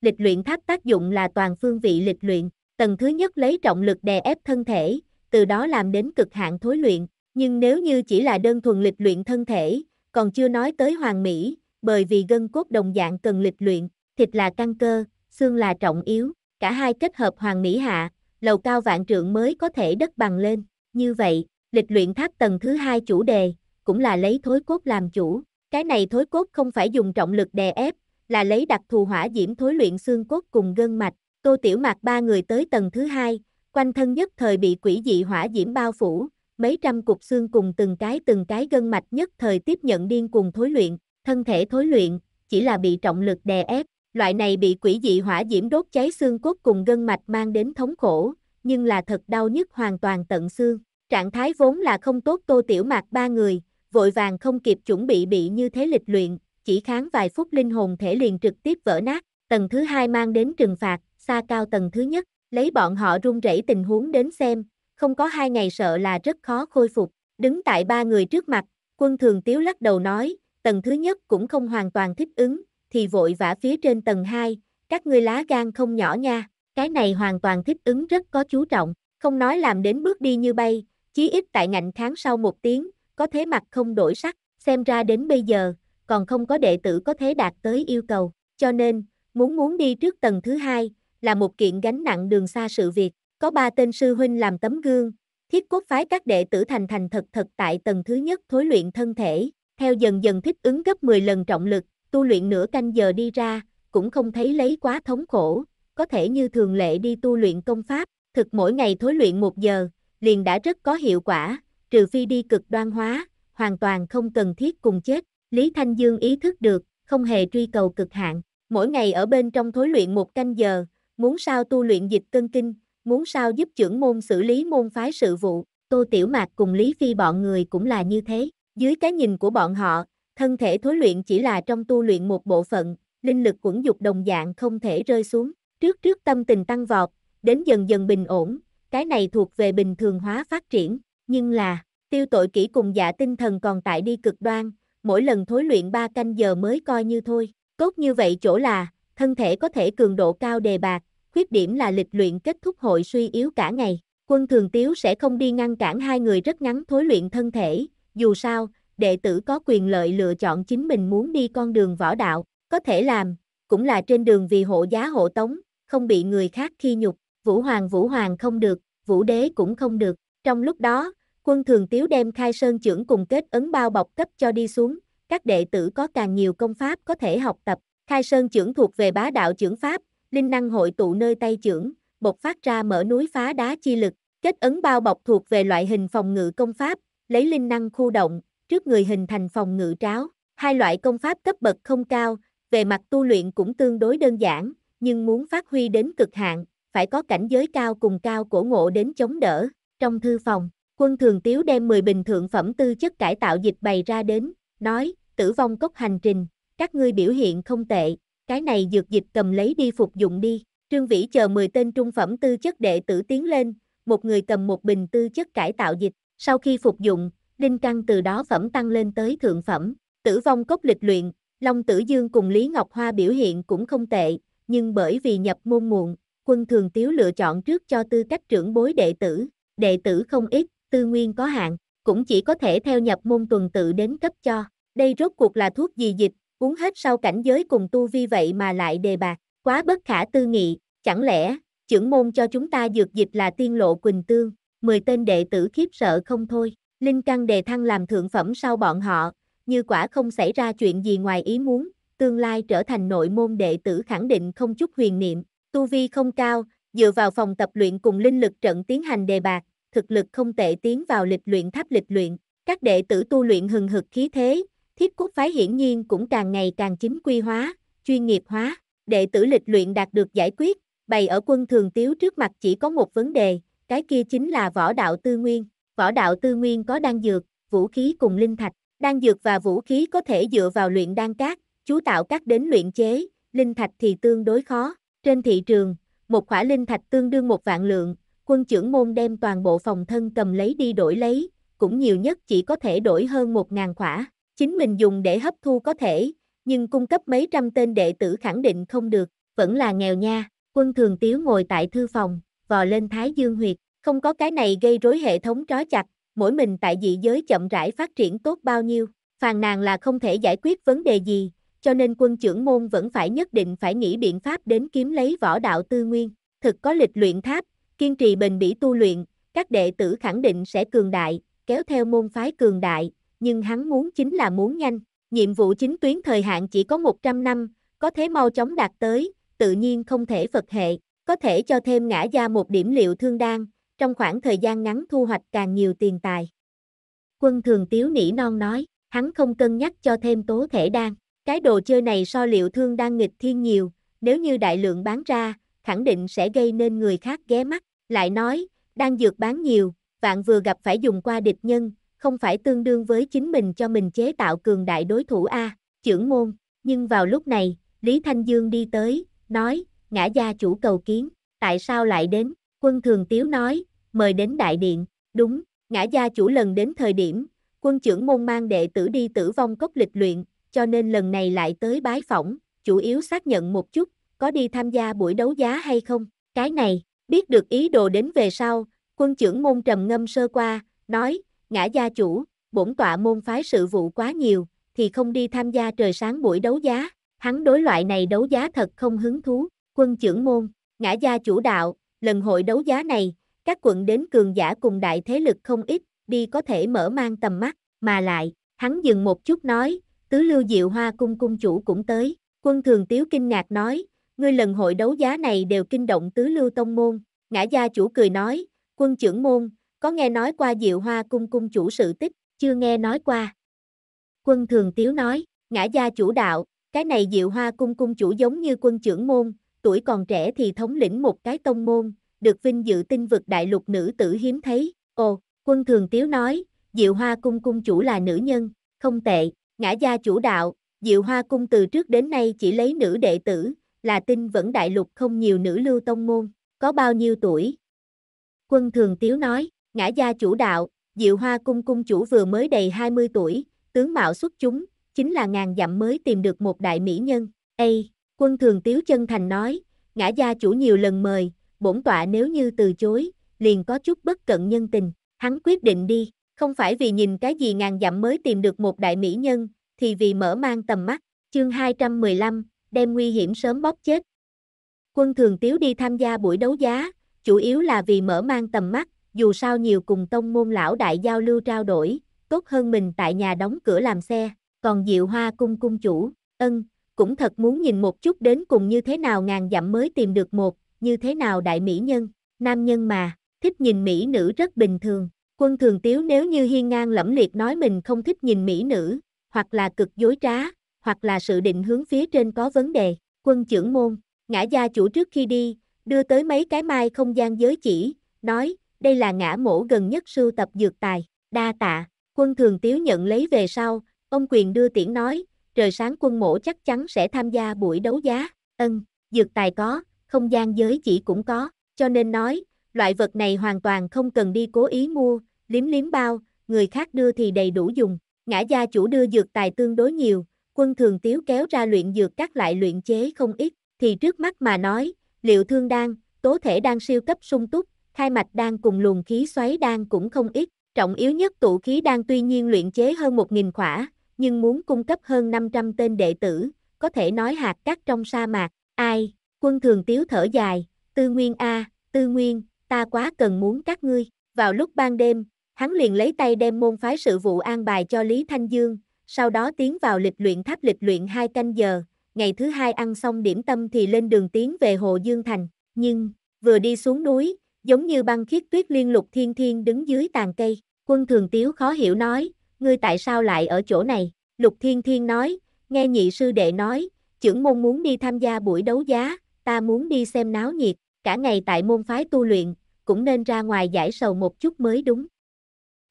Lịch luyện tháp tác dụng là toàn phương vị lịch luyện, tầng thứ nhất lấy trọng lực đè ép thân thể, từ đó làm đến cực hạn thối luyện, nhưng nếu như chỉ là đơn thuần lịch luyện thân thể, còn chưa nói tới hoàng mỹ, bởi vì gân cốt đồng dạng cần lịch luyện, thịt là căn cơ, xương là trọng yếu, cả hai kết hợp hoàng mỹ hạ, lầu cao vạn trượng mới có thể đất bằng lên. Như vậy, lịch luyện tháp tầng thứ hai chủ đề, cũng là lấy thối cốt làm chủ. Cái này thối cốt không phải dùng trọng lực đè ép, là lấy đặc thù hỏa diễm thối luyện xương cốt cùng gân mạch. Tô Tiểu Mạc ba người tới tầng thứ hai, quanh thân nhất thời bị quỷ dị hỏa diễm bao phủ, mấy trăm cục xương cùng từng cái từng cái gân mạch nhất thời tiếp nhận điên cùng thối luyện, thân thể thối luyện, chỉ là bị trọng lực đè ép, loại này bị quỷ dị hỏa diễm đốt cháy xương cốt cùng gân mạch mang đến thống khổ, nhưng là thật đau nhức hoàn toàn tận xương. Trạng thái vốn là không tốt Tô Tiểu Mạc ba người, vội vàng không kịp chuẩn bị bị như thế lịch luyện, chỉ kháng vài phút linh hồn thể liền trực tiếp vỡ nát, tầng thứ hai mang đến trừng phạt, xa cao tầng thứ nhất, lấy bọn họ run rẩy tình huống đến xem, không có hai ngày sợ là rất khó khôi phục, đứng tại ba người trước mặt, quân thường tiếu lắc đầu nói, tầng thứ nhất cũng không hoàn toàn thích ứng, thì vội vã phía trên tầng hai, các ngươi lá gan không nhỏ nha. Cái này hoàn toàn thích ứng rất có chú trọng, không nói làm đến bước đi như bay, chí ít tại ngạnh kháng sau một tiếng, có thế mặt không đổi sắc, xem ra đến bây giờ, còn không có đệ tử có thế đạt tới yêu cầu, cho nên, muốn muốn đi trước tầng thứ hai, là một kiện gánh nặng đường xa sự việc, có ba tên sư huynh làm tấm gương, thiết cốt phái các đệ tử thành thành thật thật tại tầng thứ nhất thối luyện thân thể, theo dần dần thích ứng gấp 10 lần trọng lực, tu luyện nửa canh giờ đi ra, cũng không thấy lấy quá thống khổ, có thể như thường lệ đi tu luyện công pháp, thực mỗi ngày thối luyện một giờ, liền đã rất có hiệu quả, trừ phi đi cực đoan hóa, hoàn toàn không cần thiết cùng chết. Lý Thanh Dương ý thức được, không hề truy cầu cực hạn, mỗi ngày ở bên trong thối luyện một canh giờ, muốn sao tu luyện dịch cân kinh, muốn sao giúp trưởng môn xử lý môn phái sự vụ, Tô Tiểu Mạc cùng Lý Phi bọn người cũng là như thế. Dưới cái nhìn của bọn họ, thân thể thối luyện chỉ là trong tu luyện một bộ phận, linh lực quẩn dục đồng dạng không thể rơi xuống. Trước trước tâm tình tăng vọt, đến dần dần bình ổn, cái này thuộc về bình thường hóa phát triển, nhưng là, tiêu tội kỹ cùng dạ tinh thần còn tại đi cực đoan, mỗi lần thối luyện 3 canh giờ mới coi như thôi, tốt như vậy chỗ là, thân thể có thể cường độ cao đề bạc, khuyết điểm là lịch luyện kết thúc hội suy yếu cả ngày, quân thường tiếu sẽ không đi ngăn cản hai người rất ngắn thối luyện thân thể, dù sao, đệ tử có quyền lợi lựa chọn chính mình muốn đi con đường võ đạo, có thể làm, cũng là trên đường vì hộ giá hộ tống, không bị người khác khi nhục, Vũ Hoàng Vũ Hoàng không được, Vũ Đế cũng không được. Trong lúc đó, quân thường tiếu đem khai sơn trưởng cùng kết ấn bao bọc cấp cho đi xuống, các đệ tử có càng nhiều công pháp có thể học tập. Khai sơn trưởng thuộc về bá đạo trưởng pháp, linh năng hội tụ nơi tay trưởng, bộc phát ra mở núi phá đá chi lực. Kết ấn bao bọc thuộc về loại hình phòng ngự công pháp, lấy linh năng khu động, trước người hình thành phòng ngự tráo. Hai loại công pháp cấp bậc không cao, về mặt tu luyện cũng tương đối đơn giản, nhưng muốn phát huy đến cực hạn, phải có cảnh giới cao cùng cao cổ ngộ đến chống đỡ. Trong thư phòng, quân thường tiếu đem 10 bình thượng phẩm tư chất cải tạo dịch bày ra đến, nói, tử vong cốc hành trình, các ngươi biểu hiện không tệ, cái này dược dịch cầm lấy đi phục dụng đi. Trương Vĩ chờ 10 tên trung phẩm tư chất đệ tử tiến lên, một người cầm một bình tư chất cải tạo dịch, sau khi phục dụng, linh căn từ đó phẩm tăng lên tới thượng phẩm, tử vong cốc lịch luyện, Long Tử Dương cùng Lý Ngọc Hoa biểu hiện cũng không tệ, nhưng bởi vì nhập môn muộn, quân thường tiếu lựa chọn trước cho tư cách trưởng bối đệ tử, đệ tử không ít, tư nguyên có hạn, cũng chỉ có thể theo nhập môn tuần tự đến cấp cho. Đây rốt cuộc là thuốc gì dịch, uống hết sau cảnh giới cùng tu vi vậy mà lại đề bạc, quá bất khả tư nghị, chẳng lẽ, trưởng môn cho chúng ta dược dịch là tiên lộ quỳnh tương, mười tên đệ tử khiếp sợ không thôi, linh căn đề thăng làm thượng phẩm sau bọn họ, như quả không xảy ra chuyện gì ngoài ý muốn, tương lai trở thành nội môn đệ tử khẳng định không chút huyền niệm, tu vi không cao, dựa vào phòng tập luyện cùng linh lực trận tiến hành đề bạc, thực lực không tệ tiến vào lịch luyện tháp lịch luyện, các đệ tử tu luyện hừng hực khí thế, thiết quốc phái hiển nhiên cũng càng ngày càng chính quy hóa, chuyên nghiệp hóa, đệ tử lịch luyện đạt được giải quyết, bày ở quân thường tiếu trước mặt chỉ có một vấn đề, cái kia chính là võ đạo tư nguyên, võ đạo tư nguyên có đan dược, vũ khí cùng linh thạch, đan dược và vũ khí có thể dựa vào luyện đan cát, chú tạo các đến luyện chế, linh thạch thì tương đối khó. Trên thị trường, một khỏa linh thạch tương đương một vạn lượng, quân trưởng môn đem toàn bộ phòng thân cầm lấy đi đổi lấy, cũng nhiều nhất chỉ có thể đổi hơn một ngàn khỏa. Chính mình dùng để hấp thu có thể, nhưng cung cấp mấy trăm tên đệ tử khẳng định không được, vẫn là nghèo nha. Quân thường tiếu ngồi tại thư phòng, vò lên thái dương huyệt, không có cái này gây rối hệ thống trói chặt, mỗi mình tại dị giới chậm rãi phát triển tốt bao nhiêu, phàn nàn là không thể giải quyết vấn đề gì, cho nên quân trưởng môn vẫn phải nhất định phải nghĩ biện pháp đến kiếm lấy võ đạo tư nguyên, thực có lịch luyện tháp, kiên trì bền bỉ tu luyện, các đệ tử khẳng định sẽ cường đại, kéo theo môn phái cường đại, nhưng hắn muốn chính là muốn nhanh, nhiệm vụ chính tuyến thời hạn chỉ có 100 năm, có thế mau chóng đạt tới, tự nhiên không thể phật hệ, có thể cho thêm ngã ra một điểm liệu thương đan, trong khoảng thời gian ngắn thu hoạch càng nhiều tiền tài. Quân thường tiếu nỉ non nói, hắn không cân nhắc cho thêm tố thể đan, cái đồ chơi này so liệu thương đang nghịch thiên nhiều, nếu như đại lượng bán ra, khẳng định sẽ gây nên người khác ghé mắt. Lại nói, đang dược bán nhiều, vạn vừa gặp phải dùng qua địch nhân, không phải tương đương với chính mình cho mình chế tạo cường đại đối thủ A, trưởng môn. Nhưng vào lúc này, Lý Thanh Dương đi tới, nói, ngã gia chủ cầu kiến, tại sao lại đến? Quân Thường Tiếu nói, mời đến đại điện, đúng, ngã gia chủ lần đến thời điểm, quân trưởng môn mang đệ tử đi tử vong cốc lịch luyện, cho nên lần này lại tới bái phỏng, chủ yếu xác nhận một chút, có đi tham gia buổi đấu giá hay không. Cái này, biết được ý đồ đến về sau, quân trưởng môn trầm ngâm sơ qua, nói, ngã gia chủ, bổn tọa môn phái sự vụ quá nhiều, thì không đi tham gia trời sáng buổi đấu giá. Hắn đối loại này đấu giá thật không hứng thú, quân trưởng môn, ngã gia chủ đạo, lần hội đấu giá này, các quận đến cường giả cùng đại thế lực không ít, đi có thể mở mang tầm mắt, mà lại, hắn dừng một chút nói, tứ lưu diệu hoa cung cung chủ cũng tới. Quân thường tiếu kinh ngạc nói, ngươi lần hội đấu giá này đều kinh động tứ lưu tông môn. Ngã gia chủ cười nói, quân trưởng môn, có nghe nói qua diệu hoa cung cung chủ sự tích, chưa nghe nói qua. Quân thường tiếu nói, ngã gia chủ đạo, cái này diệu hoa cung cung chủ giống như quân trưởng môn, tuổi còn trẻ thì thống lĩnh một cái tông môn, được vinh dự tinh vực đại lục nữ tử hiếm thấy. Ồ, quân thường tiếu nói, diệu hoa cung cung chủ là nữ nhân, không tệ ngã gia chủ đạo, Diệu Hoa Cung từ trước đến nay chỉ lấy nữ đệ tử, là tin vẫn đại lục không nhiều nữ lưu tông môn, có bao nhiêu tuổi. Quân Thường Tiếu nói, ngã gia chủ đạo, Diệu Hoa Cung cung chủ vừa mới đầy 20 tuổi, tướng mạo xuất chúng, chính là ngàn dặm mới tìm được một đại mỹ nhân. a quân Thường Tiếu chân thành nói, ngã gia chủ nhiều lần mời, bổn tọa nếu như từ chối, liền có chút bất cận nhân tình, hắn quyết định đi. Không phải vì nhìn cái gì ngàn dặm mới tìm được một đại mỹ nhân, thì vì mở mang tầm mắt. Chương 215, đem nguy hiểm sớm bóp chết. Quân Thường Tiếu đi tham gia buổi đấu giá, chủ yếu là vì mở mang tầm mắt, dù sao nhiều cùng tông môn lão đại giao lưu trao đổi, tốt hơn mình tại nhà đóng cửa làm xe, còn Diệu Hoa cung cung chủ, ân, cũng thật muốn nhìn một chút đến cùng như thế nào ngàn dặm mới tìm được một, như thế nào đại mỹ nhân, nam nhân mà, thích nhìn mỹ nữ rất bình thường, Quân thường tiếu nếu như hiên ngang lẫm liệt nói mình không thích nhìn mỹ nữ, hoặc là cực dối trá, hoặc là sự định hướng phía trên có vấn đề, quân trưởng môn, ngã gia chủ trước khi đi, đưa tới mấy cái mai không gian giới chỉ, nói, đây là ngã mổ gần nhất sưu tập dược tài, đa tạ, quân thường tiếu nhận lấy về sau, ông quyền đưa tiễn nói, trời sáng quân mổ chắc chắn sẽ tham gia buổi đấu giá, ân, dược tài có, không gian giới chỉ cũng có, cho nên nói, loại vật này hoàn toàn không cần đi cố ý mua, liếm liếm bao, người khác đưa thì đầy đủ dùng. Ngã gia chủ đưa dược tài tương đối nhiều, quân thường tiếu kéo ra luyện dược các loại luyện chế không ít, thì trước mắt mà nói, liệu thương đan, tố thể đang siêu cấp sung túc, khai mạch đang cùng luồng khí xoáy đang cũng không ít, trọng yếu nhất tụ khí đang tuy nhiên luyện chế hơn 1.000 khỏa, nhưng muốn cung cấp hơn 500 tên đệ tử, có thể nói hạt cát trong sa mạc, ai, quân thường tiếu thở dài, tư nguyên A, tư nguyên, ta quá cần muốn các ngươi. Vào lúc ban đêm, hắn liền lấy tay đem môn phái sự vụ an bài cho Lý Thanh Dương, sau đó tiến vào lịch luyện tháp lịch luyện hai canh giờ, ngày thứ hai ăn xong điểm tâm thì lên đường tiến về Hồ Dương Thành, nhưng, vừa đi xuống núi, giống như băng khiết tuyết liên lục thiên thiên đứng dưới tàn cây, quân thường tiếu khó hiểu nói, ngươi tại sao lại ở chỗ này, lục thiên thiên nói, nghe nhị sư đệ nói, trưởng môn muốn đi tham gia buổi đấu giá, ta muốn đi xem náo nhiệt, cả ngày tại môn phái tu luyện, cũng nên ra ngoài giải sầu một chút mới đúng.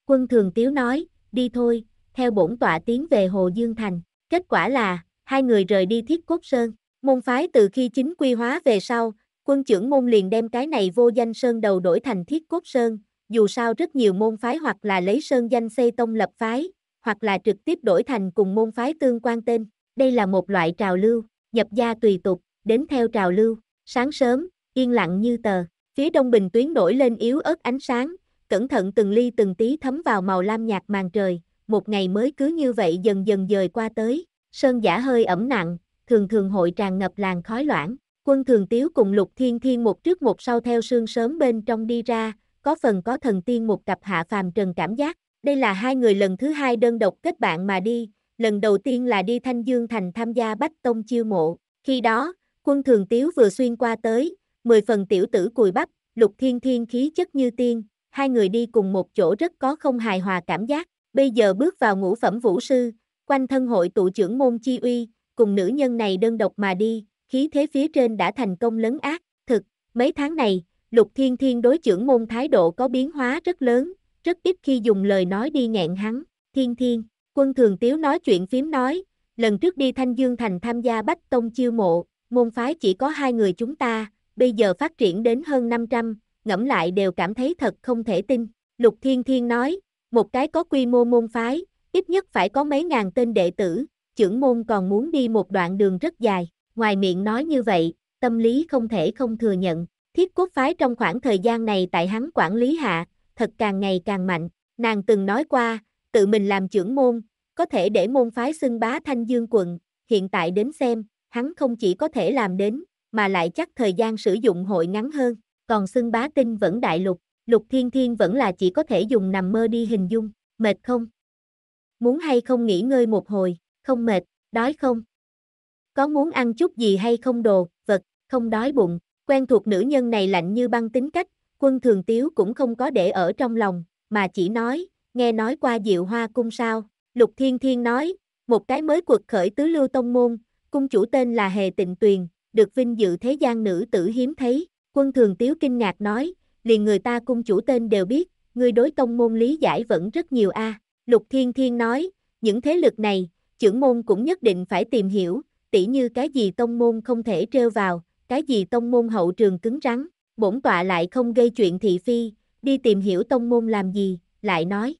Quân Thường Tiếu nói, đi thôi, theo bổn tọa tiến về Hồ Dương Thành. Kết quả là, hai người rời đi thiết cốt sơn. Môn phái từ khi chính quy hóa về sau, quân trưởng môn liền đem cái này vô danh sơn đầu đổi thành thiết cốt sơn. Dù sao rất nhiều môn phái hoặc là lấy sơn danh xây tông lập phái, hoặc là trực tiếp đổi thành cùng môn phái tương quan tên. Đây là một loại trào lưu, nhập gia tùy tục, đến theo trào lưu. Sáng sớm, yên lặng như tờ, Phía đông bình tuyến nổi lên yếu ớt ánh sáng, cẩn thận từng ly từng tí thấm vào màu lam nhạt màn trời, một ngày mới cứ như vậy dần dần dời qua tới, sơn giả hơi ẩm nặng, thường thường hội tràn ngập làng khói loãng, quân thường tiếu cùng lục thiên thiên một trước một sau theo sương sớm bên trong đi ra, có phần có thần tiên một cặp hạ phàm trần cảm giác, đây là hai người lần thứ hai đơn độc kết bạn mà đi, lần đầu tiên là đi Thanh Dương Thành tham gia Bách Tông chiêu mộ, khi đó, quân thường tiếu vừa xuyên qua tới, mười phần tiểu tử cùi bắp, lục thiên thiên khí chất như tiên, hai người đi cùng một chỗ rất có không hài hòa cảm giác, bây giờ bước vào ngũ phẩm vũ sư, quanh thân hội tụ trưởng môn chi uy, cùng nữ nhân này đơn độc mà đi, khí thế phía trên đã thành công lấn ác. thực, mấy tháng này, lục thiên thiên đối trưởng môn thái độ có biến hóa rất lớn, rất ít khi dùng lời nói đi nghẹn hắn, thiên thiên, quân thường tiếu nói chuyện phím nói, lần trước đi Thanh Dương Thành tham gia Bách Tông chiêu mộ, môn phái chỉ có hai người chúng ta, bây giờ phát triển đến hơn 500, ngẫm lại đều cảm thấy thật không thể tin. Lục Thiên Thiên nói, một cái có quy mô môn phái, ít nhất phải có mấy ngàn tên đệ tử, trưởng môn còn muốn đi một đoạn đường rất dài. Ngoài miệng nói như vậy, tâm lý không thể không thừa nhận, thiết quốc phái trong khoảng thời gian này tại hắn quản lý hạ, thật càng ngày càng mạnh. Nàng từng nói qua, tự mình làm trưởng môn, có thể để môn phái xưng bá thanh dương quận, hiện tại đến xem, hắn không chỉ có thể làm đến, mà lại chắc thời gian sử dụng hội ngắn hơn, còn xưng bá tinh vẫn đại lục, lục thiên thiên vẫn là chỉ có thể dùng nằm mơ đi hình dung, mệt không? Muốn hay không nghỉ ngơi một hồi, không mệt, đói không? Có muốn ăn chút gì hay không đồ, vật, không đói bụng, quen thuộc nữ nhân này lạnh như băng tính cách, quân thường tiếu cũng không có để ở trong lòng, mà chỉ nói, nghe nói qua diệu hoa cung sao, lục thiên thiên nói, một cái mới quật khởi tứ lưu tông môn, cung chủ tên là Hề Tịnh Tuyền, được vinh dự thế gian nữ tử hiếm thấy, quân thường tiếu kinh ngạc nói, liền người ta cung chủ tên đều biết, người đối tông môn lý giải vẫn rất nhiều a. À. Lục Thiên Thiên nói, những thế lực này, trưởng môn cũng nhất định phải tìm hiểu, tỉ như cái gì tông môn không thể trêu vào, cái gì tông môn hậu trường cứng rắn, bổn tọa lại không gây chuyện thị phi, đi tìm hiểu tông môn làm gì, lại nói.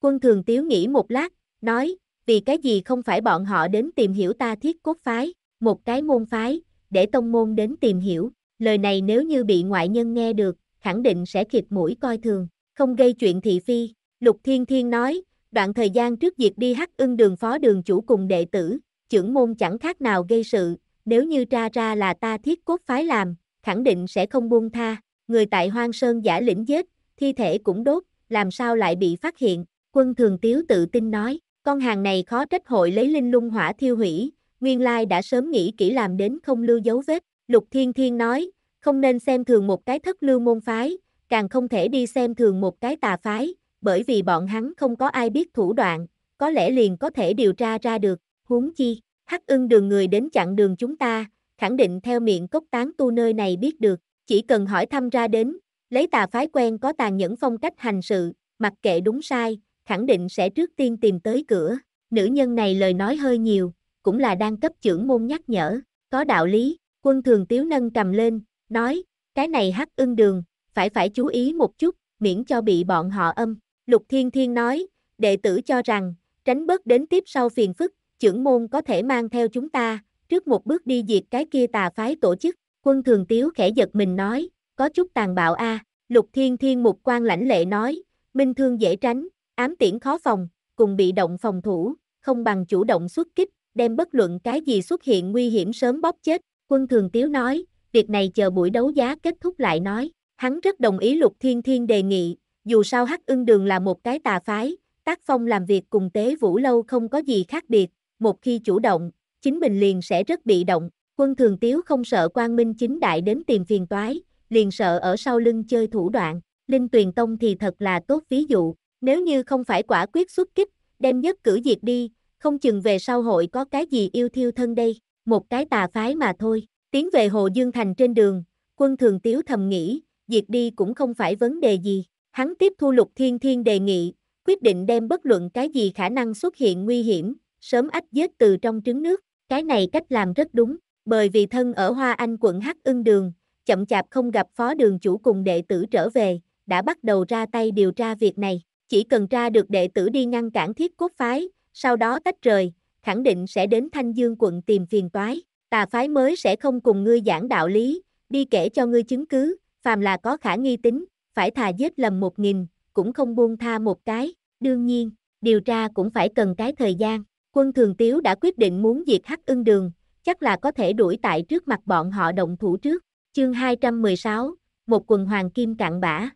Quân thường tiếu nghĩ một lát, nói, vì cái gì không phải bọn họ đến tìm hiểu ta thiết cốt phái một cái môn phái, để tông môn đến tìm hiểu, lời này nếu như bị ngoại nhân nghe được, khẳng định sẽ khịt mũi coi thường, không gây chuyện thị phi. Lục Thiên Thiên nói, đoạn thời gian trước việc đi hắc ưng đường phó đường chủ cùng đệ tử, trưởng môn chẳng khác nào gây sự, nếu như tra ra là ta thiết cốt phái làm, khẳng định sẽ không buông tha, người tại Hoang Sơn giả lĩnh giết, thi thể cũng đốt, làm sao lại bị phát hiện, quân thường tiếu tự tin nói, con hàng này khó trách hội lấy linh lung hỏa thiêu hủy, nguyên lai đã sớm nghĩ kỹ làm đến không lưu dấu vết, Lục Thiên Thiên nói, không nên xem thường một cái thất lưu môn phái, càng không thể đi xem thường một cái tà phái, bởi vì bọn hắn không có ai biết thủ đoạn, có lẽ liền có thể điều tra ra được, huống chi, hắc ưng đường người đến chặn đường chúng ta, khẳng định theo miệng cốc tán tu nơi này biết được, chỉ cần hỏi thăm ra đến, lấy tà phái quen có tàn nhẫn phong cách hành sự, mặc kệ đúng sai, khẳng định sẽ trước tiên tìm tới cửa, nữ nhân này lời nói hơi nhiều, cũng là đang cấp trưởng môn nhắc nhở, có đạo lý, quân thường tiếu nâng cầm lên, nói, cái này hắc ưng đường, phải phải chú ý một chút, miễn cho bị bọn họ âm. Lục Thiên Thiên nói, đệ tử cho rằng, tránh bớt đến tiếp sau phiền phức, trưởng môn có thể mang theo chúng ta, trước một bước đi diệt cái kia tà phái tổ chức, quân thường tiếu khẽ giật mình nói, có chút tàn bạo a Lục Thiên Thiên một quan lãnh lệ nói, minh thương dễ tránh, ám tiễn khó phòng, cùng bị động phòng thủ, không bằng chủ động xuất kích, đem bất luận cái gì xuất hiện nguy hiểm sớm bóp chết, quân thường tiếu nói, việc này chờ buổi đấu giá kết thúc lại nói, hắn rất đồng ý lục thiên thiên đề nghị, dù sao hắc ưng đường là một cái tà phái, tác phong làm việc cùng tế vũ lâu không có gì khác biệt, một khi chủ động, chính mình liền sẽ rất bị động, quân thường tiếu không sợ quang minh chính đại đến tìm phiền toái, liền sợ ở sau lưng chơi thủ đoạn, linh tuyền tông thì thật là tốt ví dụ, nếu như không phải quả quyết xuất kích, đem nhất cử diệt đi, không chừng về sau hội có cái gì yêu thiêu thân đây, một cái tà phái mà thôi. Tiến về Hồ Dương Thành trên đường, quân thường tiếu thầm nghĩ, diệt đi cũng không phải vấn đề gì. Hắn tiếp thu lục thiên thiên đề nghị, quyết định đem bất luận cái gì khả năng xuất hiện nguy hiểm, sớm ách giết từ trong trứng nước. Cái này cách làm rất đúng, bởi vì thân ở Hoa Anh quận Hắc ưng đường, chậm chạp không gặp phó đường chủ cùng đệ tử trở về, đã bắt đầu ra tay điều tra việc này. Chỉ cần tra được đệ tử đi ngăn cản thiết cốt phái, sau đó tách rời, khẳng định sẽ đến Thanh Dương quận tìm phiền toái. Tà phái mới sẽ không cùng ngươi giảng đạo lý, đi kể cho ngươi chứng cứ, phàm là có khả nghi tính, phải thà giết lầm một nghìn, cũng không buông tha một cái. Đương nhiên, điều tra cũng phải cần cái thời gian. Quân Thường Tiếu đã quyết định muốn diệt hắc ưng đường, chắc là có thể đuổi tại trước mặt bọn họ động thủ trước. Chương 216, một quần hoàng kim cạn bã.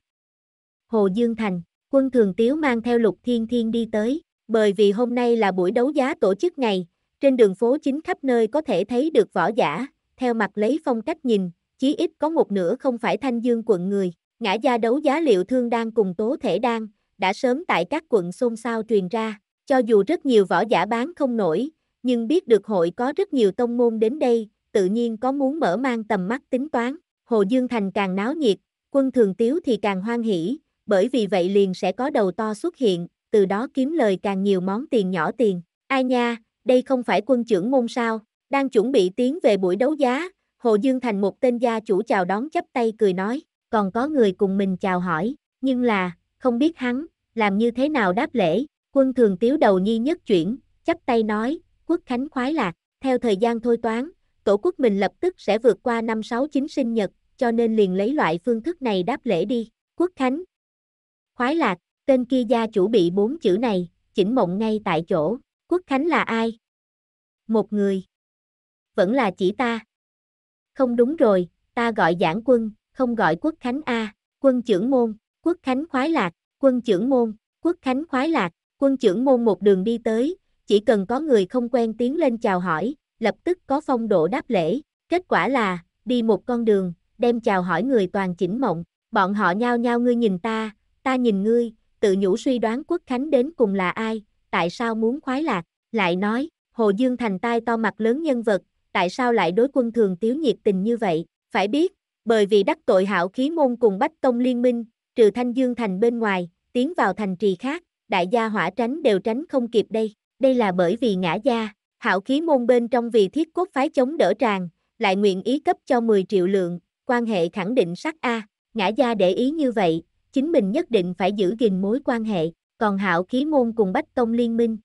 Hồ Dương Thành, quân Thường Tiếu mang theo lục thiên thiên đi tới, bởi vì hôm nay là buổi đấu giá tổ chức ngày, trên đường phố chính khắp nơi có thể thấy được võ giả, theo mặt lấy phong cách nhìn, chí ít có một nửa không phải thanh dương quận người, ngã gia đấu giá liệu thương đang cùng tố thể đang, đã sớm tại các quận xôn xao truyền ra, cho dù rất nhiều võ giả bán không nổi, nhưng biết được hội có rất nhiều tông môn đến đây, tự nhiên có muốn mở mang tầm mắt tính toán, Hồ Dương Thành càng náo nhiệt, quân thường tiếu thì càng hoan hỷ, bởi vì vậy liền sẽ có đầu to xuất hiện, từ đó kiếm lời càng nhiều món tiền nhỏ tiền. Ai nha, đây không phải quân trưởng môn sao, đang chuẩn bị tiến về buổi đấu giá, Hồ Dương Thành một tên gia chủ chào đón chấp tay cười nói, còn có người cùng mình chào hỏi, nhưng là, không biết hắn, làm như thế nào đáp lễ, quân thường tiếu đầu nhi nhất chuyển, chấp tay nói, quốc khánh khoái lạc, theo thời gian thôi toán, tổ quốc mình lập tức sẽ vượt qua năm 69 sinh nhật, cho nên liền lấy loại phương thức này đáp lễ đi, quốc khánh, khoái lạc, Tên kia gia chủ bị bốn chữ này, chỉnh mộng ngay tại chỗ. Quốc Khánh là ai? Một người. Vẫn là chỉ ta. Không đúng rồi, ta gọi giảng quân, không gọi quốc Khánh A, quân trưởng môn, quốc Khánh khoái lạc, quân trưởng môn, quốc Khánh khoái lạc, quân trưởng môn một đường đi tới, chỉ cần có người không quen tiến lên chào hỏi, lập tức có phong độ đáp lễ. Kết quả là, đi một con đường, đem chào hỏi người toàn chỉnh mộng, bọn họ nhao nhao ngươi nhìn ta, ta nhìn ngươi, tự nhủ suy đoán quốc khánh đến cùng là ai, tại sao muốn khoái lạc, lại nói, Hồ Dương Thành tai to mặt lớn nhân vật, tại sao lại đối quân thường tiếu nhiệt tình như vậy, phải biết, bởi vì đắc tội hảo khí môn cùng bách tông liên minh, trừ Thanh Dương Thành bên ngoài, tiến vào thành trì khác, đại gia hỏa tránh đều tránh không kịp đây, đây là bởi vì ngã gia, hảo khí môn bên trong vì thiết cốt phái chống đỡ tràng, lại nguyện ý cấp cho 10 triệu lượng, quan hệ khẳng định sắc A, ngã gia để ý như vậy, chính mình nhất định phải giữ gìn mối quan hệ, còn hạo khí môn cùng Bách Tông liên minh.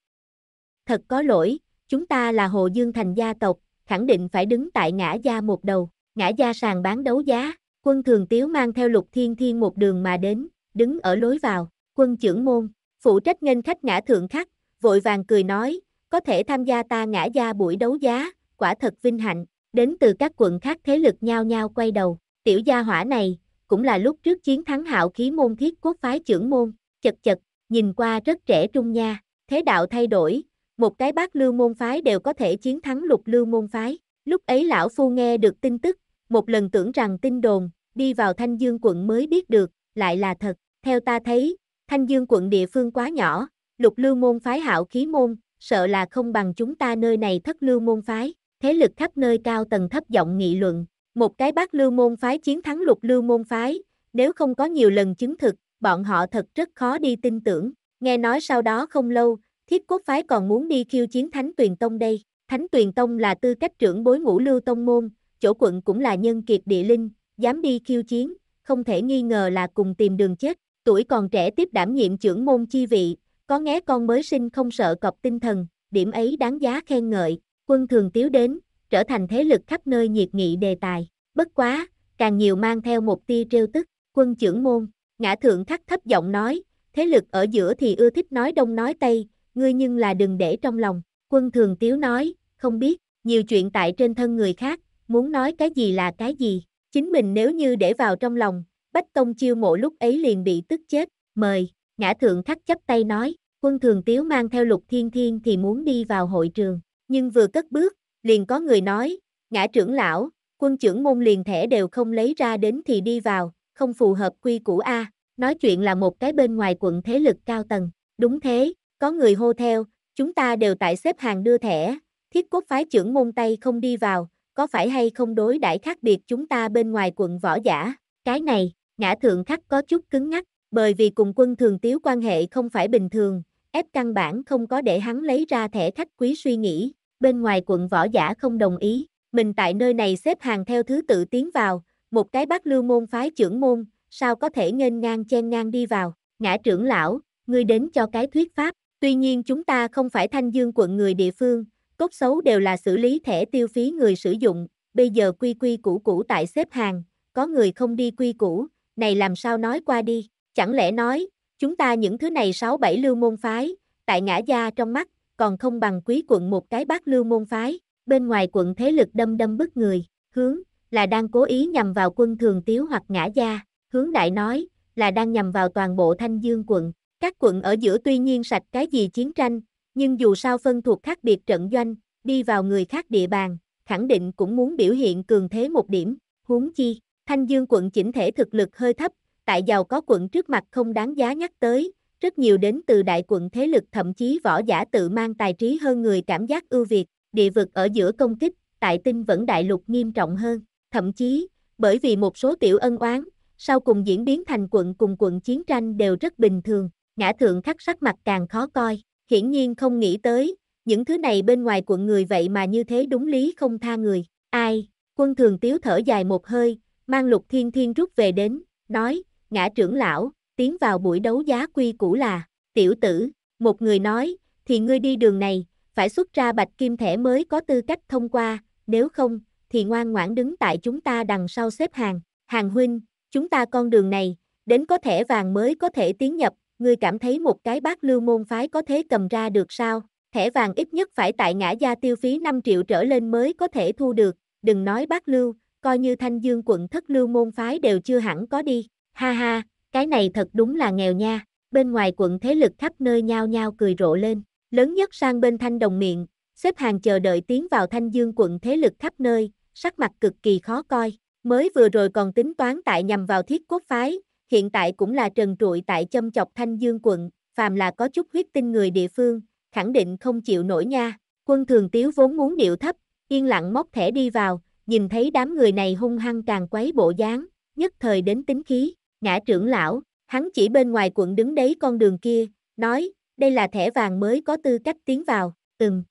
Thật có lỗi, chúng ta là Hồ Dương Thành gia tộc, khẳng định phải đứng tại ngã gia một đầu, ngã gia sàn bán đấu giá, quân thường tiếu mang theo lục thiên thiên một đường mà đến, đứng ở lối vào, quân trưởng môn, phụ trách nghênh khách ngã thượng khắc, vội vàng cười nói, có thể tham gia ta ngã gia buổi đấu giá, quả thật vinh hạnh, đến từ các quận khác thế lực nhao nhau quay đầu, tiểu gia hỏa này, cũng là lúc trước chiến thắng hạo khí môn thiết quốc phái trưởng môn, chật chật, nhìn qua rất trẻ trung nha, thế đạo thay đổi, một cái bát lưu môn phái đều có thể chiến thắng lục lưu môn phái. Lúc ấy lão phu nghe được tin tức, một lần tưởng rằng tin đồn, đi vào Thanh Dương quận mới biết được, lại là thật. Theo ta thấy, Thanh Dương quận địa phương quá nhỏ, lục lưu môn phái hạo khí môn, sợ là không bằng chúng ta nơi này thất lưu môn phái. Thế lực khắp nơi cao tầng thấp giọng nghị luận, một cái bát lưu môn phái chiến thắng lục lưu môn phái, nếu không có nhiều lần chứng thực, bọn họ thật rất khó đi tin tưởng. Nghe nói sau đó không lâu, thiết quốc phái còn muốn đi khiêu chiến Thánh Tuyền Tông đây. Thánh Tuyền Tông là tư cách trưởng bối ngũ lưu tông môn, chỗ quận cũng là nhân kiệt địa linh, dám đi khiêu chiến, không thể nghi ngờ là cùng tìm đường chết. Tuổi còn trẻ tiếp đảm nhiệm trưởng môn chi vị, có nghe con mới sinh không sợ cọc tinh thần, điểm ấy đáng giá khen ngợi. Quân thường tiếu đến, trở thành thế lực khắp nơi nhiệt nghị đề tài. Bất quá, càng nhiều mang theo một tia trêu tức, quân trưởng môn, ngã thượng khắc thấp giọng nói, thế lực ở giữa thì ưa thích nói đông nói tây, ngươi nhưng là đừng để trong lòng. Quân thường tiếu nói, không biết, nhiều chuyện tại trên thân người khác, muốn nói cái gì là cái gì. Chính mình nếu như để vào trong lòng, Bách Tông chiêu mộ lúc ấy liền bị tức chết, mời, ngã thượng khắc chấp tay nói, quân thường tiếu mang theo lục thiên thiên thì muốn đi vào hội trường, nhưng vừa cất bước, liền có người nói, ngã trưởng lão, quân trưởng môn liền thẻ đều không lấy ra đến thì đi vào, không phù hợp quy củ A, nói chuyện là một cái bên ngoài quận thế lực cao tầng, đúng thế, có người hô theo, chúng ta đều tại xếp hàng đưa thẻ, thiết cốt phái trưởng môn tay không đi vào, có phải hay không đối đãi khác biệt chúng ta bên ngoài quận võ giả, cái này, ngã thượng khắc có chút cứng nhắc bởi vì cùng quân thường tiếu quan hệ không phải bình thường, ép căn bản không có để hắn lấy ra thẻ khách quý suy nghĩ, bên ngoài quận võ giả không đồng ý, mình tại nơi này xếp hàng theo thứ tự tiến vào, một cái bác lưu môn phái trưởng môn, sao có thể nghênh ngang chen ngang đi vào, ngã trưởng lão, ngươi đến cho cái thuyết pháp, tuy nhiên chúng ta không phải thanh dương quận người địa phương, cốt xấu đều là xử lý thẻ tiêu phí người sử dụng, bây giờ quy quy cũ cũ tại xếp hàng, có người không đi quy cũ này làm sao nói qua đi, chẳng lẽ nói, chúng ta những thứ này sáu bảy lưu môn phái, tại ngã gia trong mắt, còn không bằng quý quận một cái bác lưu môn phái, bên ngoài quận thế lực đâm đâm bức người, hướng, là đang cố ý nhằm vào quân thường tiếu hoặc ngã gia, hướng đại nói, là đang nhằm vào toàn bộ thanh dương quận, các quận ở giữa tuy nhiên sạch cái gì chiến tranh, nhưng dù sao phân thuộc khác biệt trận doanh, đi vào người khác địa bàn, khẳng định cũng muốn biểu hiện cường thế một điểm, huống chi, thanh dương quận chỉnh thể thực lực hơi thấp, tại giàu có quận trước mặt không đáng giá nhắc tới, rất nhiều đến từ đại quận thế lực thậm chí võ giả tự mang tài trí hơn người cảm giác ưu việt, địa vực ở giữa công kích, tại tinh vẫn đại lục nghiêm trọng hơn, thậm chí, bởi vì một số tiểu ân oán, sau cùng diễn biến thành quận cùng quận chiến tranh đều rất bình thường, ngã thượng khắc sắc mặt càng khó coi, hiển nhiên không nghĩ tới, những thứ này bên ngoài quận người vậy mà như thế đúng lý không tha người, ai, quân thường tiếu thở dài một hơi, mang lục thiên thiên rút về đến, nói, ngã trưởng lão, tiến vào buổi đấu giá quy củ là, tiểu tử, một người nói, thì ngươi đi đường này, phải xuất ra bạch kim thẻ mới có tư cách thông qua, nếu không, thì ngoan ngoãn đứng tại chúng ta đằng sau xếp hàng, hàng huynh, chúng ta con đường này, đến có thẻ vàng mới có thể tiến nhập, ngươi cảm thấy một cái bác lưu môn phái có thể cầm ra được sao? Thẻ vàng ít nhất phải tại ngã gia tiêu phí 5 triệu trở lên mới có thể thu được, đừng nói bác lưu, coi như thanh dương quận thất lưu môn phái đều chưa hẳn có đi, ha ha, cái này thật đúng là nghèo nha, bên ngoài quận thế lực khắp nơi nhao nhao cười rộ lên, lớn nhất sang bên thanh đồng miệng, xếp hàng chờ đợi tiến vào thanh dương quận thế lực khắp nơi, sắc mặt cực kỳ khó coi, mới vừa rồi còn tính toán tại nhằm vào thiết quốc phái, hiện tại cũng là trần trụi tại châm chọc thanh dương quận, phàm là có chút huyết tinh người địa phương, khẳng định không chịu nổi nha, quân thường tiếu vốn muốn điệu thấp, yên lặng móc thẻ đi vào, nhìn thấy đám người này hung hăng càng quấy bộ dáng, nhất thời đến tính khí, ngã trưởng lão, hắn chỉ bên ngoài quận đứng đấy con đường kia, nói, đây là thẻ vàng mới có tư cách tiến vào, từng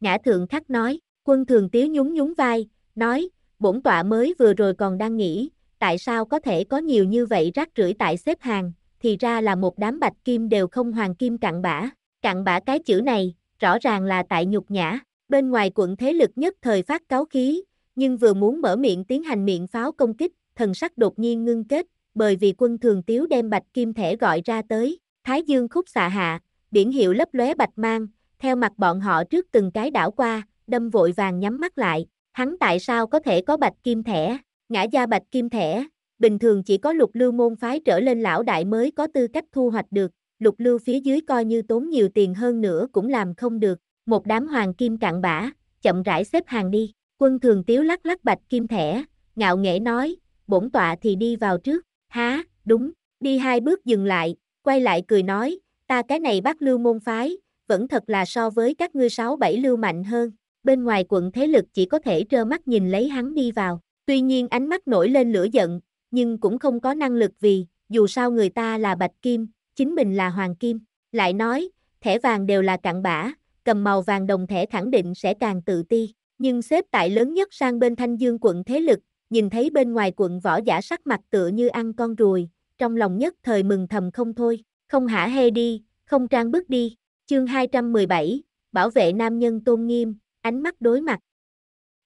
Ngã thượng khắc nói, quân thường tiếu nhún nhún vai, nói, bổn tọa mới vừa rồi còn đang nghĩ, tại sao có thể có nhiều như vậy rác rưởi tại xếp hàng, thì ra là một đám bạch kim đều không hoàng kim cặn bã, cặn bã cái chữ này, rõ ràng là tại nhục nhã, bên ngoài quận thế lực nhất thời phát cáo khí, nhưng vừa muốn mở miệng tiến hành miệng pháo công kích, thần sắc đột nhiên ngưng kết, bởi vì quân thường tiếu đem bạch kim thẻ gọi ra tới, thái dương khúc xạ hạ, biển hiệu lấp lóe bạch mang, theo mặt bọn họ trước từng cái đảo qua, đâm vội vàng nhắm mắt lại, hắn tại sao có thể có bạch kim thẻ, ngã ra bạch kim thẻ, bình thường chỉ có lục lưu môn phái trở lên lão đại mới có tư cách thu hoạch được, lục lưu phía dưới coi như tốn nhiều tiền hơn nữa cũng làm không được, một đám hoàng kim cạn bã, chậm rãi xếp hàng đi, quân thường tiếu lắc lắc bạch kim thẻ, ngạo nghễ nói, bổn tọa thì đi vào trước, há, đúng, đi hai bước dừng lại, quay lại cười nói, ta cái này bắt lưu môn phái, vẫn thật là so với các ngươi sáu bảy lưu mạnh hơn, bên ngoài quận thế lực chỉ có thể trơ mắt nhìn lấy hắn đi vào, tuy nhiên ánh mắt nổi lên lửa giận, nhưng cũng không có năng lực vì, dù sao người ta là bạch kim, chính mình là hoàng kim, lại nói, thẻ vàng đều là cặn bã, cầm màu vàng đồng thẻ khẳng định sẽ càng tự ti, nhưng xếp tại lớn nhất sang bên thanh dương quận thế lực, nhìn thấy bên ngoài quận võ giả sắc mặt tựa như ăn con ruồi, trong lòng nhất thời mừng thầm không thôi, không hả hê đi, không trang bước đi, chương 217, bảo vệ nam nhân tôn nghiêm, ánh mắt đối mặt.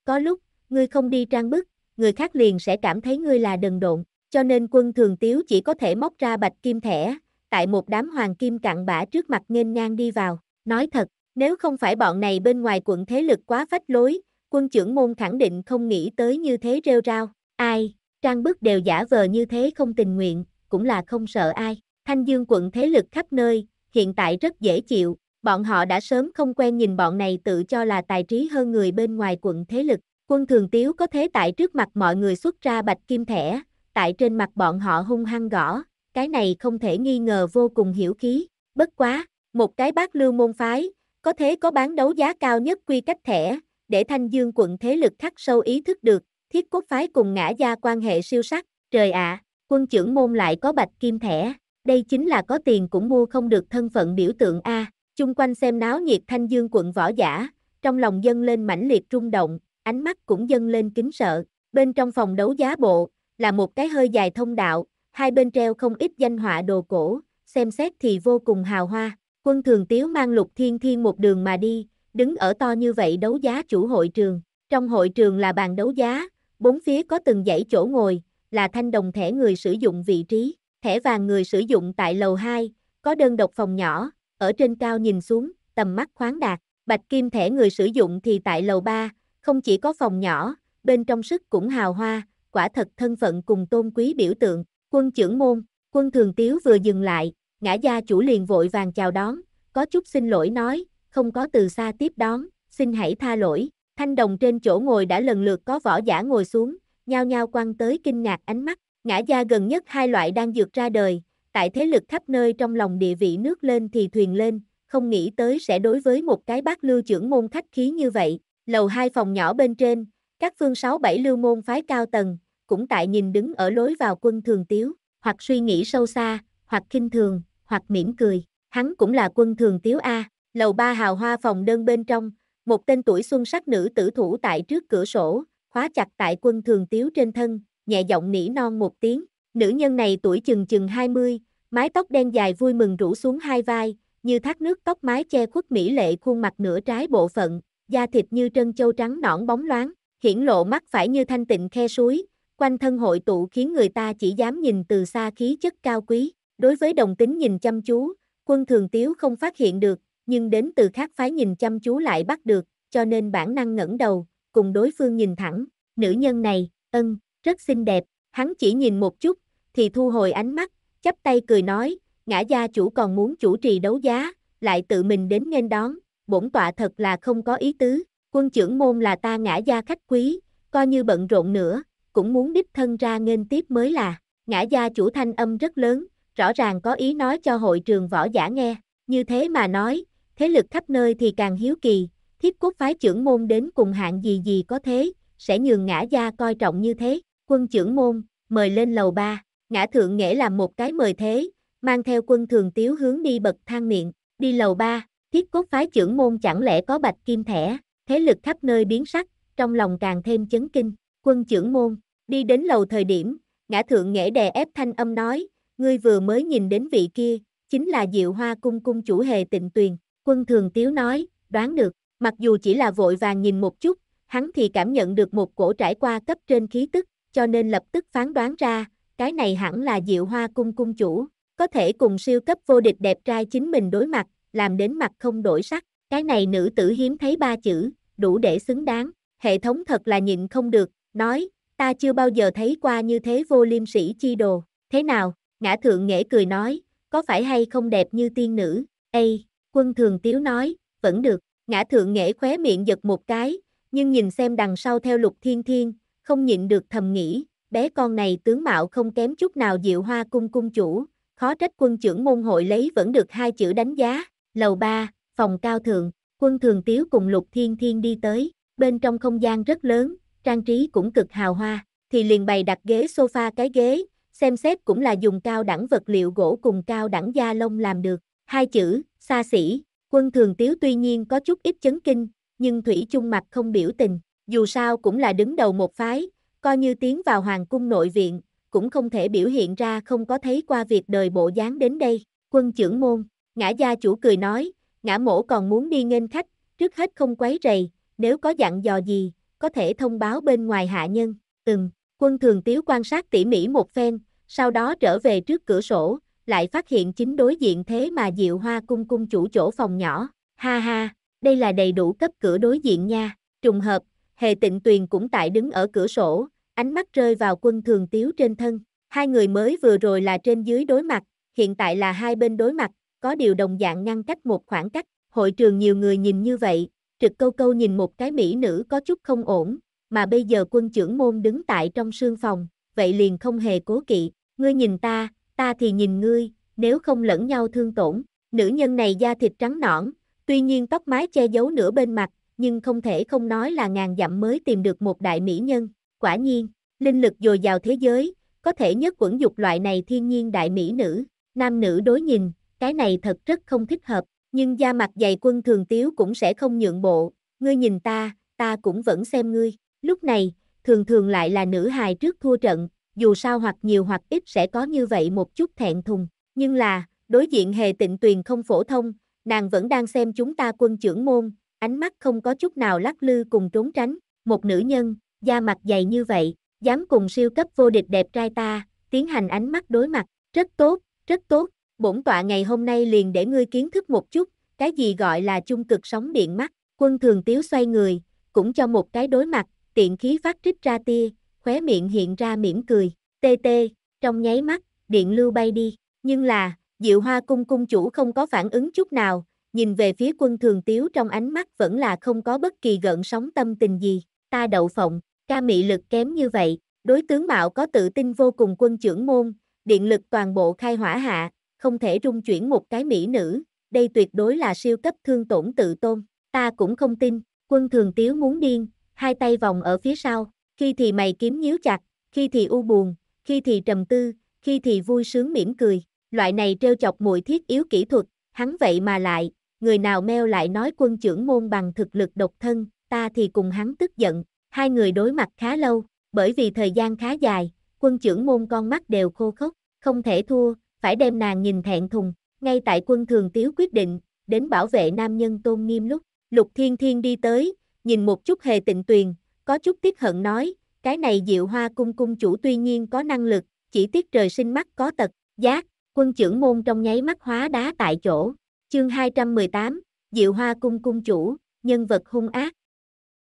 Có lúc, ngươi không đi trang bức, người khác liền sẽ cảm thấy ngươi là đần độn, cho nên quân thường tiếu chỉ có thể móc ra bạch kim thẻ, tại một đám hoàng kim cặn bã trước mặt nghênh ngang đi vào, nói thật, nếu không phải bọn này bên ngoài quận thế lực quá phách lối, quân trưởng môn khẳng định không nghĩ tới như thế rêu rao, ai, trang bức đều giả vờ như thế không tình nguyện, cũng là không sợ ai, thanh dương quận thế lực khắp nơi, hiện tại rất dễ chịu, bọn họ đã sớm không quen nhìn bọn này tự cho là tài trí hơn người bên ngoài quận thế lực, quân thường tiếu có thế tại trước mặt mọi người xuất ra bạch kim thẻ, tại trên mặt bọn họ hung hăng gõ, cái này không thể nghi ngờ vô cùng hiểu khí, bất quá, một cái bác lưu môn phái, có thế có bán đấu giá cao nhất quy cách thẻ, để Thanh Dương quận thế lực khắc sâu ý thức được, thiết quốc phái cùng ngã gia quan hệ siêu sắc, trời ạ, à, quân trưởng môn lại có bạch kim thẻ, đây chính là có tiền cũng mua không được thân phận biểu tượng A, chung quanh xem náo nhiệt Thanh Dương quận võ giả, trong lòng dân lên mãnh liệt rung động, ánh mắt cũng dâng lên kính sợ, bên trong phòng đấu giá bộ, là một cái hơi dài thông đạo, hai bên treo không ít danh họa đồ cổ, xem xét thì vô cùng hào hoa. Quân thường tiếu mang lục thiên thiên một đường mà đi, đứng ở to như vậy đấu giá chủ hội trường. Trong hội trường là bàn đấu giá, bốn phía có từng dãy chỗ ngồi, là thanh đồng thẻ người sử dụng vị trí, thẻ vàng người sử dụng tại lầu 2, có đơn độc phòng nhỏ, ở trên cao nhìn xuống, tầm mắt khoáng đạt, bạch kim thẻ người sử dụng thì tại lầu 3, không chỉ có phòng nhỏ, bên trong sức cũng hào hoa, quả thật thân phận cùng tôn quý biểu tượng, quân trưởng môn, quân thường tiếu vừa dừng lại, ngã gia chủ liền vội vàng chào đón, có chút xin lỗi nói, không có từ xa tiếp đón, xin hãy tha lỗi. Thanh đồng trên chỗ ngồi đã lần lượt có võ giả ngồi xuống, nhao nhao quan tới kinh ngạc ánh mắt, ngã gia gần nhất hai loại đang dược ra đời, tại thế lực khắp nơi trong lòng địa vị nước lên thì thuyền lên, không nghĩ tới sẽ đối với một cái bác lưu trưởng môn khách khí như vậy. Lầu hai phòng nhỏ bên trên, các phương sáu bảy lưu môn phái cao tầng, cũng tại nhìn đứng ở lối vào quân thường tiếu, hoặc suy nghĩ sâu xa, hoặc kinh thường, hoặc mỉm cười. Hắn cũng là quân thường tiếu A. Lầu ba hào hoa phòng đơn bên trong, một tên tuổi xuân sắc nữ tử thủ tại trước cửa sổ, khóa chặt tại quân thường tiếu trên thân, nhẹ giọng nỉ non một tiếng. Nữ nhân này tuổi chừng chừng 20, mái tóc đen dài vui mừng rủ xuống hai vai, như thác nước tóc mái che khuất mỹ lệ khuôn mặt nửa trái bộ phận, da thịt như trân châu trắng nõn bóng loáng, hiển lộ mắt phải như thanh tịnh khe suối, quanh thân hội tụ khiến người ta chỉ dám nhìn từ xa khí chất cao quý. Đối với đồng tính nhìn chăm chú, quân thường tiếu không phát hiện được, nhưng đến từ khác phái nhìn chăm chú lại bắt được, cho nên bản năng ngẩng đầu, cùng đối phương nhìn thẳng, nữ nhân này, ân, rất xinh đẹp, hắn chỉ nhìn một chút, thì thu hồi ánh mắt, chắp tay cười nói, ngã gia chủ còn muốn chủ trì đấu giá, lại tự mình đến nghênh đón, bổn tọa thật là không có ý tứ, quân trưởng môn là ta ngã gia khách quý, coi như bận rộn nữa, cũng muốn đích thân ra nghênh tiếp mới là, ngã gia chủ thanh âm rất lớn, rõ ràng có ý nói cho hội trường võ giả nghe, như thế mà nói, thế lực khắp nơi thì càng hiếu kỳ, thiết quốc phái trưởng môn đến cùng hạng gì gì có thế, sẽ nhường ngã gia coi trọng như thế, quân trưởng môn, mời lên lầu ba, ngã thượng nghệ làm một cái mời thế, mang theo quân thường tiếu hướng đi bậc thang miệng, đi lầu ba, thiết quốc phái trưởng môn chẳng lẽ có bạch kim thẻ, thế lực khắp nơi biến sắc, trong lòng càng thêm chấn kinh, quân trưởng môn, đi đến lầu thời điểm, ngã thượng nghệ đè ép thanh âm nói, ngươi vừa mới nhìn đến vị kia, chính là diệu hoa cung cung chủ hề tịnh tuyền, Quân thường tiếu nói, đoán được, mặc dù chỉ là vội vàng nhìn một chút, hắn thì cảm nhận được một cổ trải qua cấp trên khí tức, cho nên lập tức phán đoán ra, cái này hẳn là diệu hoa cung cung chủ, có thể cùng siêu cấp vô địch đẹp trai chính mình đối mặt, làm đến mặt không đổi sắc, cái này nữ tử hiếm thấy ba chữ, đủ để xứng đáng, hệ thống thật là nhịn không được, nói, ta chưa bao giờ thấy qua như thế vô liêm sĩ chi đồ, thế nào, ngã thượng nghệ cười nói, có phải hay không đẹp như tiên nữ, ây, Quân thường tiếu nói, vẫn được, ngã thượng nghệ khóe miệng giật một cái, nhưng nhìn xem đằng sau theo lục thiên thiên, không nhịn được thầm nghĩ, bé con này tướng mạo không kém chút nào diệu hoa cung cung chủ, khó trách quân trưởng môn hội lấy vẫn được hai chữ đánh giá, lầu ba, phòng cao thượng, quân thường tiếu cùng lục thiên thiên đi tới, bên trong không gian rất lớn, trang trí cũng cực hào hoa, thì liền bày đặt ghế sofa cái ghế, xem xét cũng là dùng cao đẳng vật liệu gỗ cùng cao đẳng da lông làm được, hai chữ, xa xỉ, quân thường tiếu tuy nhiên có chút ít chấn kinh, nhưng Thủy chung mặt không biểu tình, dù sao cũng là đứng đầu một phái, coi như tiến vào hoàng cung nội viện, cũng không thể biểu hiện ra không có thấy qua việc đời bộ dáng đến đây, quân trưởng môn, ngã gia chủ cười nói, ngã mổ còn muốn đi nghênh khách, trước hết không quấy rầy, nếu có dặn dò gì, có thể thông báo bên ngoài hạ nhân, ừm, quân thường tiếu quan sát tỉ mỉ một phen, sau đó trở về trước cửa sổ, lại phát hiện chính đối diện thế mà Diệu Hoa cung cung chủ chỗ phòng nhỏ, ha ha, đây là đầy đủ cấp cửa đối diện nha, trùng hợp, Hề Tịnh Tuyền cũng tại đứng ở cửa sổ, ánh mắt rơi vào quân thường tiếu trên thân, hai người mới vừa rồi là trên dưới đối mặt, hiện tại là hai bên đối mặt, có điều đồng dạng ngăn cách một khoảng cách, hội trường nhiều người nhìn như vậy, trực câu câu nhìn một cái mỹ nữ có chút không ổn, mà bây giờ quân trưởng môn đứng tại trong sương phòng, vậy liền không hề cố kỵ, ngươi nhìn ta, ta thì nhìn ngươi, nếu không lẫn nhau thương tổn, nữ nhân này da thịt trắng nõn, tuy nhiên tóc mái che giấu nửa bên mặt, nhưng không thể không nói là ngàn dặm mới tìm được một đại mỹ nhân, quả nhiên, linh lực dồi dào thế giới, có thể nhất quẩn dục loại này thiên nhiên đại mỹ nữ, nam nữ đối nhìn, cái này thật rất không thích hợp, nhưng da mặt dày quân thường tiếu cũng sẽ không nhượng bộ, ngươi nhìn ta, ta cũng vẫn xem ngươi, lúc này, thường thường lại là nữ hài trước thua trận, dù sao hoặc nhiều hoặc ít sẽ có như vậy một chút thẹn thùng. Nhưng là, đối diện hề tịnh tuyền không phổ thông, nàng vẫn đang xem chúng ta quân trưởng môn, ánh mắt không có chút nào lắc lư cùng trốn tránh. Một nữ nhân, da mặt dày như vậy, dám cùng siêu cấp vô địch đẹp trai ta, tiến hành ánh mắt đối mặt, rất tốt, rất tốt. Bổn tọa ngày hôm nay liền để ngươi kiến thức một chút, cái gì gọi là chung cực sóng điện mắt, quân thường tiếu xoay người, cũng cho một cái đối mặt, tiện khí phát trích ra tia, khóe miệng hiện ra mỉm cười, tê tê, trong nháy mắt, điện lưu bay đi, nhưng là, Diệu Hoa cung cung chủ không có phản ứng chút nào, nhìn về phía quân thường tiếu trong ánh mắt vẫn là không có bất kỳ gợn sóng tâm tình gì, ta đậu phộng, ca mị lực kém như vậy, đối tướng mạo có tự tin vô cùng quân trưởng môn, điện lực toàn bộ khai hỏa hạ, không thể rung chuyển một cái mỹ nữ, đây tuyệt đối là siêu cấp thương tổn tự tôn, ta cũng không tin, quân thường tiếu muốn điên, hai tay vòng ở phía sau, khi thì mày kiếm nhíu chặt, khi thì u buồn, khi thì trầm tư, khi thì vui sướng mỉm cười. Loại này trêu chọc muội thiết yếu kỹ thuật, hắn vậy mà lại, người nào meo lại nói quân trưởng môn bằng thực lực độc thân, ta thì cùng hắn tức giận. Hai người đối mặt khá lâu, bởi vì thời gian khá dài, quân trưởng môn con mắt đều khô khốc, không thể thua, phải đem nàng nhìn thẹn thùng. Ngay tại quân thường tiếu quyết định, đến bảo vệ nam nhân tôn nghiêm lúc, lục thiên thiên đi tới, nhìn một chút hề tịnh tuyền, có chút tiếc hận nói, cái này diệu hoa cung cung chủ tuy nhiên có năng lực, chỉ tiếc trời sinh mắt có tật, giác, quân trưởng môn trong nháy mắt hóa đá tại chỗ. Chương 218, Diệu Hoa Cung Cung Chủ, nhân vật hung ác.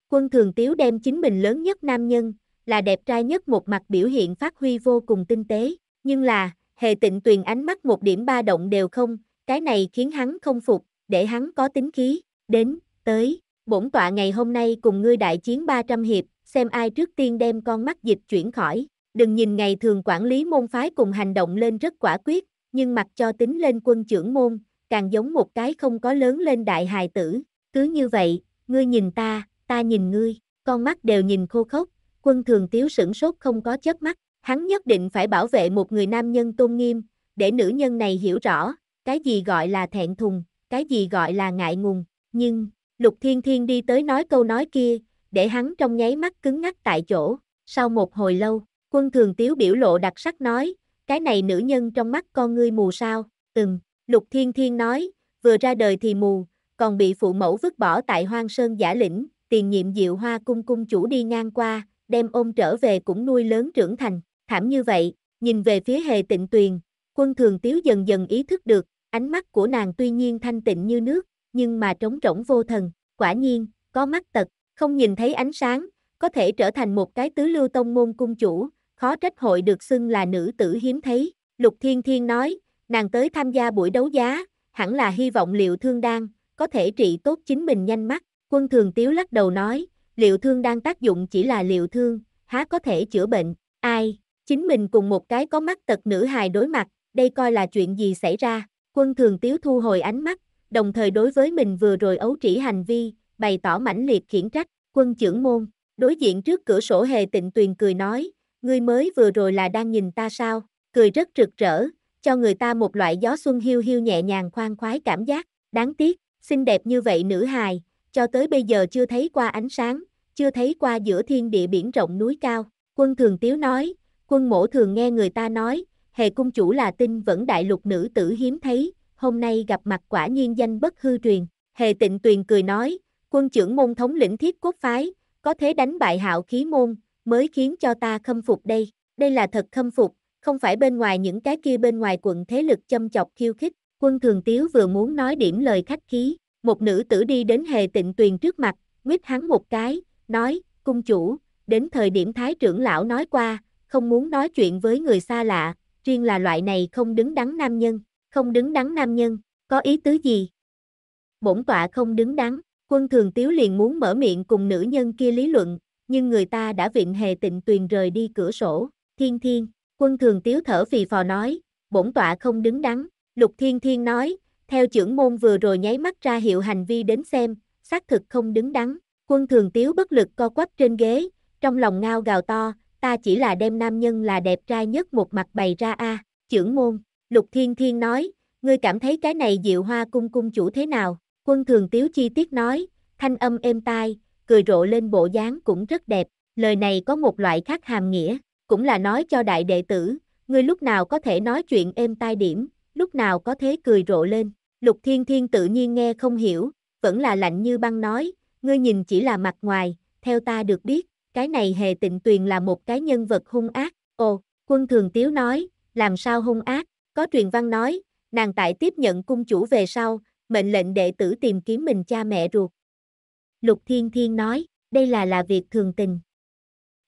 Quân Thường Tiếu đem chính mình lớn nhất nam nhân, là đẹp trai nhất một mặt biểu hiện phát huy vô cùng tinh tế, nhưng là, hệ tịnh tuyền ánh mắt một điểm ba động đều không, cái này khiến hắn không phục, để hắn có tính khí, đến, tới, bổn tọa ngày hôm nay cùng ngươi đại chiến 300 hiệp, xem ai trước tiên đem con mắt dịch chuyển khỏi. Đừng nhìn ngày thường quản lý môn phái cùng hành động lên rất quả quyết, nhưng mặt cho tính lên quân trưởng môn, càng giống một cái không có lớn lên đại hài tử. Cứ như vậy, ngươi nhìn ta, ta nhìn ngươi, con mắt đều nhìn khô khốc, quân thường tiếu sửng sốt không có chớp mắt. Hắn nhất định phải bảo vệ một người nam nhân tôn nghiêm, để nữ nhân này hiểu rõ, cái gì gọi là thẹn thùng, cái gì gọi là ngại ngùng, nhưng Lục Thiên Thiên đi tới nói câu nói kia, để hắn trong nháy mắt cứng ngắc tại chỗ. Sau một hồi lâu, quân thường tiếu biểu lộ đặc sắc nói, cái này nữ nhân trong mắt con ngươi mù sao, từng, Lục Thiên Thiên nói, vừa ra đời thì mù, còn bị phụ mẫu vứt bỏ tại hoang sơn giả lĩnh, tiền nhiệm diệu hoa cung cung chủ đi ngang qua, đem ôm trở về cũng nuôi lớn trưởng thành, thảm như vậy, nhìn về phía hề tịnh tuyền, quân thường tiếu dần dần ý thức được, ánh mắt của nàng tuy nhiên thanh tịnh như nước, nhưng mà trống rỗng vô thần, quả nhiên, có mắt tật, không nhìn thấy ánh sáng, có thể trở thành một cái tứ lưu tông môn cung chủ, khó trách hội được xưng là nữ tử hiếm thấy. Lục Thiên Thiên nói, nàng tới tham gia buổi đấu giá, hẳn là hy vọng liệu thương đan, có thể trị tốt chính mình nhanh mắt. Quân thường tiếu lắc đầu nói, liệu thương đan tác dụng chỉ là liệu thương, há có thể chữa bệnh, ai, chính mình cùng một cái có mắt tật nữ hài đối mặt, đây coi là chuyện gì xảy ra. Quân thường tiếu thu hồi ánh mắt, đồng thời đối với mình vừa rồi ấu trĩ hành vi, bày tỏ mãnh liệt khiển trách, quân trưởng môn, đối diện trước cửa sổ hề tịnh tuyền cười nói, ngươi mới vừa rồi là đang nhìn ta sao, cười rất rực rỡ, cho người ta một loại gió xuân hiu hiu nhẹ nhàng khoan khoái cảm giác, đáng tiếc, xinh đẹp như vậy nữ hài, cho tới bây giờ chưa thấy qua ánh sáng, chưa thấy qua giữa thiên địa biển rộng núi cao, quân thường tiếu nói, quân mổ thường nghe người ta nói, hề cung chủ là tinh vẫn đại lục nữ tử hiếm thấy, hôm nay gặp mặt quả nhiên danh bất hư truyền. Hề tịnh tuyền cười nói, quân trưởng môn thống lĩnh thiết quốc phái, có thế đánh bại hạo khí môn, mới khiến cho ta khâm phục đây. Đây là thật khâm phục, không phải bên ngoài những cái kia bên ngoài quận thế lực châm chọc khiêu khích. Quân thường tiếu vừa muốn nói điểm lời khách khí, một nữ tử đi đến hề tịnh tuyền trước mặt, nguyết hắn một cái, nói, cung chủ, đến thời điểm thái trưởng lão nói qua, không muốn nói chuyện với người xa lạ, riêng là loại này không đứng đắn nam nhân không đứng đắn nam nhân, có ý tứ gì? Bổn tọa không đứng đắn, quân thường tiếu liền muốn mở miệng cùng nữ nhân kia lý luận, nhưng người ta đã viện hề tịnh tuyền rời đi cửa sổ, thiên thiên, quân thường tiếu thở phì phò nói, bổn tọa không đứng đắn, lục thiên thiên nói, theo trưởng môn vừa rồi nháy mắt ra hiệu hành vi đến xem, xác thực không đứng đắn, quân thường tiếu bất lực co quắp trên ghế, trong lòng ngao gào to, ta chỉ là đem nam nhân là đẹp trai nhất một mặt bày ra a trưởng môn, Lục Thiên Thiên nói, ngươi cảm thấy cái này diệu hoa cung cung chủ thế nào? Quân thường tiếu chi tiết nói, thanh âm êm tai, cười rộ lên bộ dáng cũng rất đẹp, lời này có một loại khác hàm nghĩa, cũng là nói cho đại đệ tử, ngươi lúc nào có thể nói chuyện êm tai điểm, lúc nào có thế cười rộ lên. Lục Thiên Thiên tự nhiên nghe không hiểu, vẫn là lạnh như băng nói, ngươi nhìn chỉ là mặt ngoài, theo ta được biết, cái này hề tịnh tuyền là một cái nhân vật hung ác. Ồ, quân thường tiếu nói, làm sao hung ác, có truyền văn nói, nàng tại tiếp nhận cung chủ về sau, mệnh lệnh đệ tử tìm kiếm mình cha mẹ ruột. Lục Thiên Thiên nói, đây là là việc thường tình.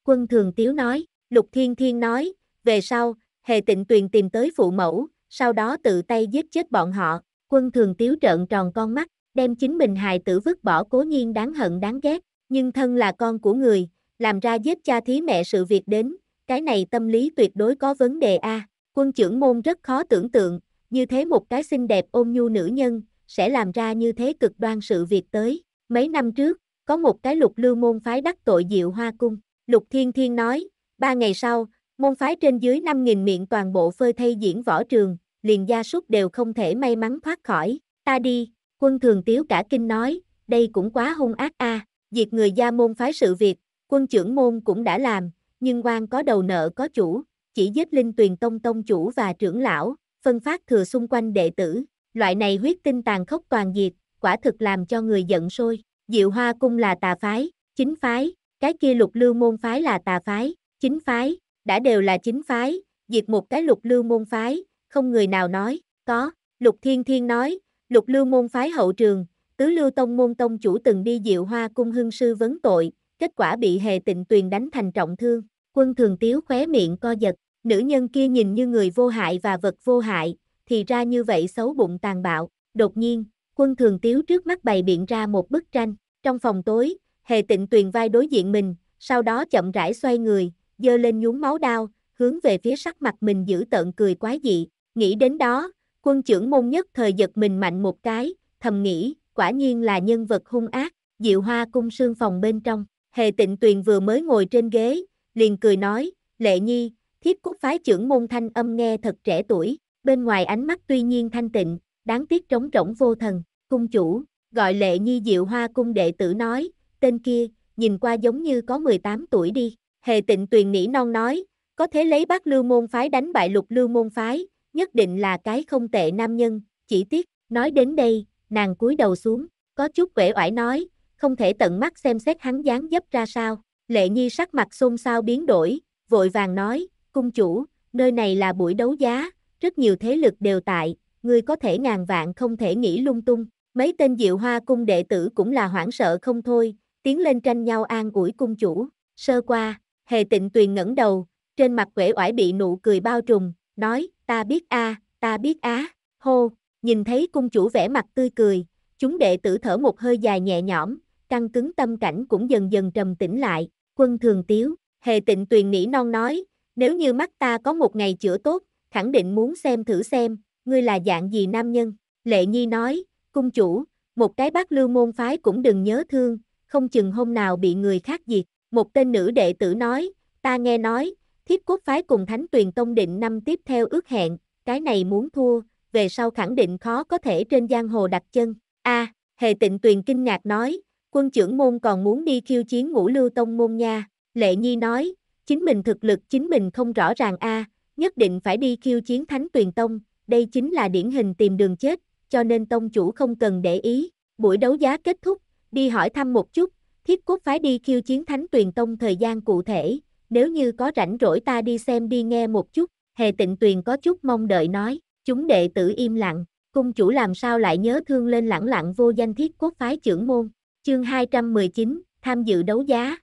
Quân Thường Tiếu nói, Lục Thiên Thiên nói, về sau, Hề Tịnh Tuyền tìm tới phụ mẫu, sau đó tự tay giết chết bọn họ. Quân Thường Tiếu trợn tròn con mắt, đem chính mình hài tử vứt bỏ cố nhiên đáng hận đáng ghét, nhưng thân là con của người, làm ra giết cha thí mẹ sự việc đến, cái này tâm lý tuyệt đối có vấn đề a. À. Quân trưởng môn rất khó tưởng tượng, như thế một cái xinh đẹp ôm nhu nữ nhân, sẽ làm ra như thế cực đoan sự việc tới. Mấy năm trước, có một cái lục lưu môn phái đắc tội diệu hoa cung. Lục Thiên Thiên nói, ba ngày sau, môn phái trên dưới 5.000 miệng toàn bộ phơi thay diễn võ trường, liền gia súc đều không thể may mắn thoát khỏi. Ta đi, quân thường tiếu cả kinh nói, đây cũng quá hung ác a diệt người gia môn phái sự việc, quân trưởng môn cũng đã làm, nhưng quan có đầu nợ có chủ, chỉ giết linh tuyền tông tông chủ và trưởng lão, phân phát thừa xung quanh đệ tử, loại này huyết tinh tàn khốc toàn diệt, quả thực làm cho người giận sôi. Diệu Hoa Cung là tà phái, chính phái, cái kia lục lưu môn phái là tà phái, chính phái, đã đều là chính phái, diệt một cái lục lưu môn phái, không người nào nói, có, lục thiên thiên nói, lục lưu môn phái hậu trường, tứ lưu tông môn tông chủ từng đi Diệu Hoa Cung hương sư vấn tội, kết quả bị hề tịnh tuyền đánh thành trọng thương, quân thường tiếu khóe miệng co giật, Nữ nhân kia nhìn như người vô hại và vật vô hại, thì ra như vậy xấu bụng tàn bạo. Đột nhiên, quân thường tiếu trước mắt bày biện ra một bức tranh. Trong phòng tối, hề tịnh tuyền vai đối diện mình, sau đó chậm rãi xoay người, dơ lên nhún máu đao, hướng về phía sắc mặt mình giữ tợn cười quái dị. Nghĩ đến đó, quân trưởng môn nhất thời giật mình mạnh một cái, thầm nghĩ, quả nhiên là nhân vật hung ác, diệu hoa cung sương phòng bên trong. Hề tịnh tuyền vừa mới ngồi trên ghế, liền cười nói, lệ nhi, Thiếp cúc phái trưởng môn thanh âm nghe thật trẻ tuổi, bên ngoài ánh mắt tuy nhiên thanh tịnh, đáng tiếc trống rỗng vô thần, cung chủ, gọi lệ nhi diệu hoa cung đệ tử nói, tên kia, nhìn qua giống như có 18 tuổi đi, hề tịnh tuyền nỉ non nói, có thể lấy bác lưu môn phái đánh bại lục lưu môn phái, nhất định là cái không tệ nam nhân, chỉ tiếc, nói đến đây, nàng cúi đầu xuống, có chút uể oải nói, không thể tận mắt xem xét hắn dáng dấp ra sao, lệ nhi sắc mặt xôn xao biến đổi, vội vàng nói, cung chủ, nơi này là buổi đấu giá, rất nhiều thế lực đều tại, ngươi có thể ngàn vạn không thể nghĩ lung tung. Mấy tên diệu hoa cung đệ tử cũng là hoảng sợ không thôi, tiến lên tranh nhau an ủi cung chủ. Sơ qua, hề tịnh tuyền ngẩng đầu, trên mặt quể oải bị nụ cười bao trùm, nói, ta biết a, ta biết á, hô, nhìn thấy cung chủ vẻ mặt tươi cười, chúng đệ tử thở một hơi dài nhẹ nhõm, căng cứng tâm cảnh cũng dần dần trầm tĩnh lại, quân thường tiếu, hề tịnh tuyền nỉ non nói, nếu như mắt ta có một ngày chữa tốt, khẳng định muốn xem thử xem, ngươi là dạng gì nam nhân. Lệ Nhi nói, cung chủ, một cái bác lưu môn phái cũng đừng nhớ thương, không chừng hôm nào bị người khác diệt. Một tên nữ đệ tử nói, ta nghe nói, thiếp cốt phái cùng thánh tuyền tông định năm tiếp theo ước hẹn, cái này muốn thua, về sau khẳng định khó có thể trên giang hồ đặt chân. a hề tịnh tuyền kinh ngạc nói, quân trưởng môn còn muốn đi khiêu chiến ngũ lưu tông môn nha. Lệ Nhi nói, chính mình thực lực chính mình không rõ ràng a, nhất định phải đi khiêu chiến Thánh Tuyền Tông, đây chính là điển hình tìm đường chết, cho nên tông chủ không cần để ý. Buổi đấu giá kết thúc, đi hỏi thăm một chút, thiết cốt phái đi khiêu chiến Thánh Tuyền Tông thời gian cụ thể, nếu như có rảnh rỗi ta đi xem đi nghe một chút, hề tịnh tuyền có chút mong đợi nói, chúng đệ tử im lặng, cung chủ làm sao lại nhớ thương lên lẳng lặng vô danh thiết cốt phái trưởng môn, chương 219, tham dự đấu giá,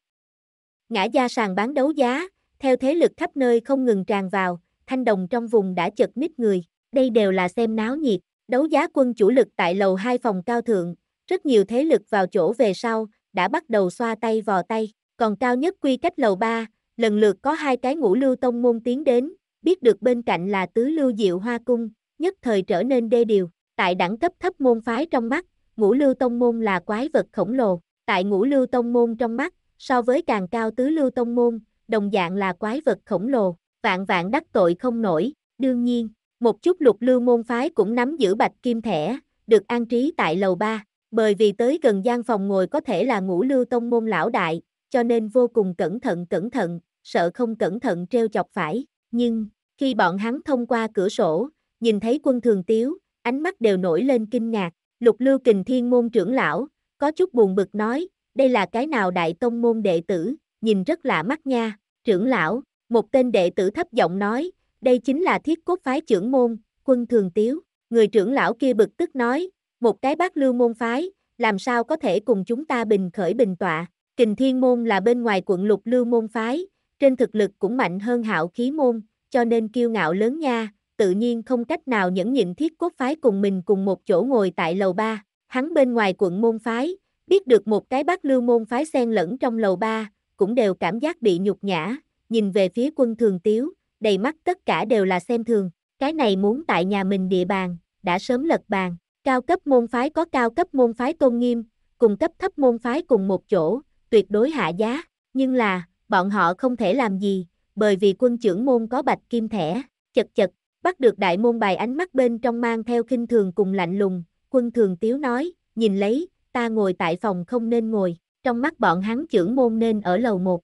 Ngã ra sàn bán đấu giá, theo thế lực khắp nơi không ngừng tràn vào, thanh đồng trong vùng đã chật nít người. Đây đều là xem náo nhiệt, đấu giá quân chủ lực tại lầu hai phòng cao thượng, rất nhiều thế lực vào chỗ về sau, đã bắt đầu xoa tay vò tay, còn cao nhất quy cách lầu 3, lần lượt có hai cái ngũ lưu tông môn tiến đến, biết được bên cạnh là tứ lưu diệu hoa cung, nhất thời trở nên đê điều, tại đẳng cấp thấp môn phái trong mắt, ngũ lưu tông môn là quái vật khổng lồ, tại ngũ lưu tông môn trong mắt, so với càng cao tứ lưu tông môn, đồng dạng là quái vật khổng lồ, vạn vạn đắc tội không nổi, đương nhiên, một chút lục lưu môn phái cũng nắm giữ bạch kim thẻ, được an trí tại lầu ba bởi vì tới gần gian phòng ngồi có thể là ngũ lưu tông môn lão đại, cho nên vô cùng cẩn thận cẩn thận, sợ không cẩn thận treo chọc phải, nhưng, khi bọn hắn thông qua cửa sổ, nhìn thấy quân thường tiếu, ánh mắt đều nổi lên kinh ngạc, lục lưu kình thiên môn trưởng lão, có chút buồn bực nói, đây là cái nào đại tông môn đệ tử, nhìn rất lạ mắt nha, trưởng lão, một tên đệ tử thấp giọng nói, đây chính là thiết cốt phái trưởng môn, quân thường tiếu, người trưởng lão kia bực tức nói, một cái bác lưu môn phái, làm sao có thể cùng chúng ta bình khởi bình tọa, kình thiên môn là bên ngoài quận lục lưu môn phái, trên thực lực cũng mạnh hơn hạo khí môn, cho nên kiêu ngạo lớn nha, tự nhiên không cách nào nhẫn nhịn thiết cốt phái cùng mình cùng một chỗ ngồi tại lầu ba, hắn bên ngoài quận môn phái, Biết được một cái bác lưu môn phái xen lẫn trong lầu ba, cũng đều cảm giác bị nhục nhã, nhìn về phía quân thường tiếu, đầy mắt tất cả đều là xem thường, cái này muốn tại nhà mình địa bàn, đã sớm lật bàn, cao cấp môn phái có cao cấp môn phái tôn nghiêm, cùng cấp thấp môn phái cùng một chỗ, tuyệt đối hạ giá, nhưng là, bọn họ không thể làm gì, bởi vì quân trưởng môn có bạch kim thẻ, chật chật, bắt được đại môn bài ánh mắt bên trong mang theo khinh thường cùng lạnh lùng, quân thường tiếu nói, nhìn lấy, ta ngồi tại phòng không nên ngồi, trong mắt bọn hắn trưởng môn nên ở lầu một.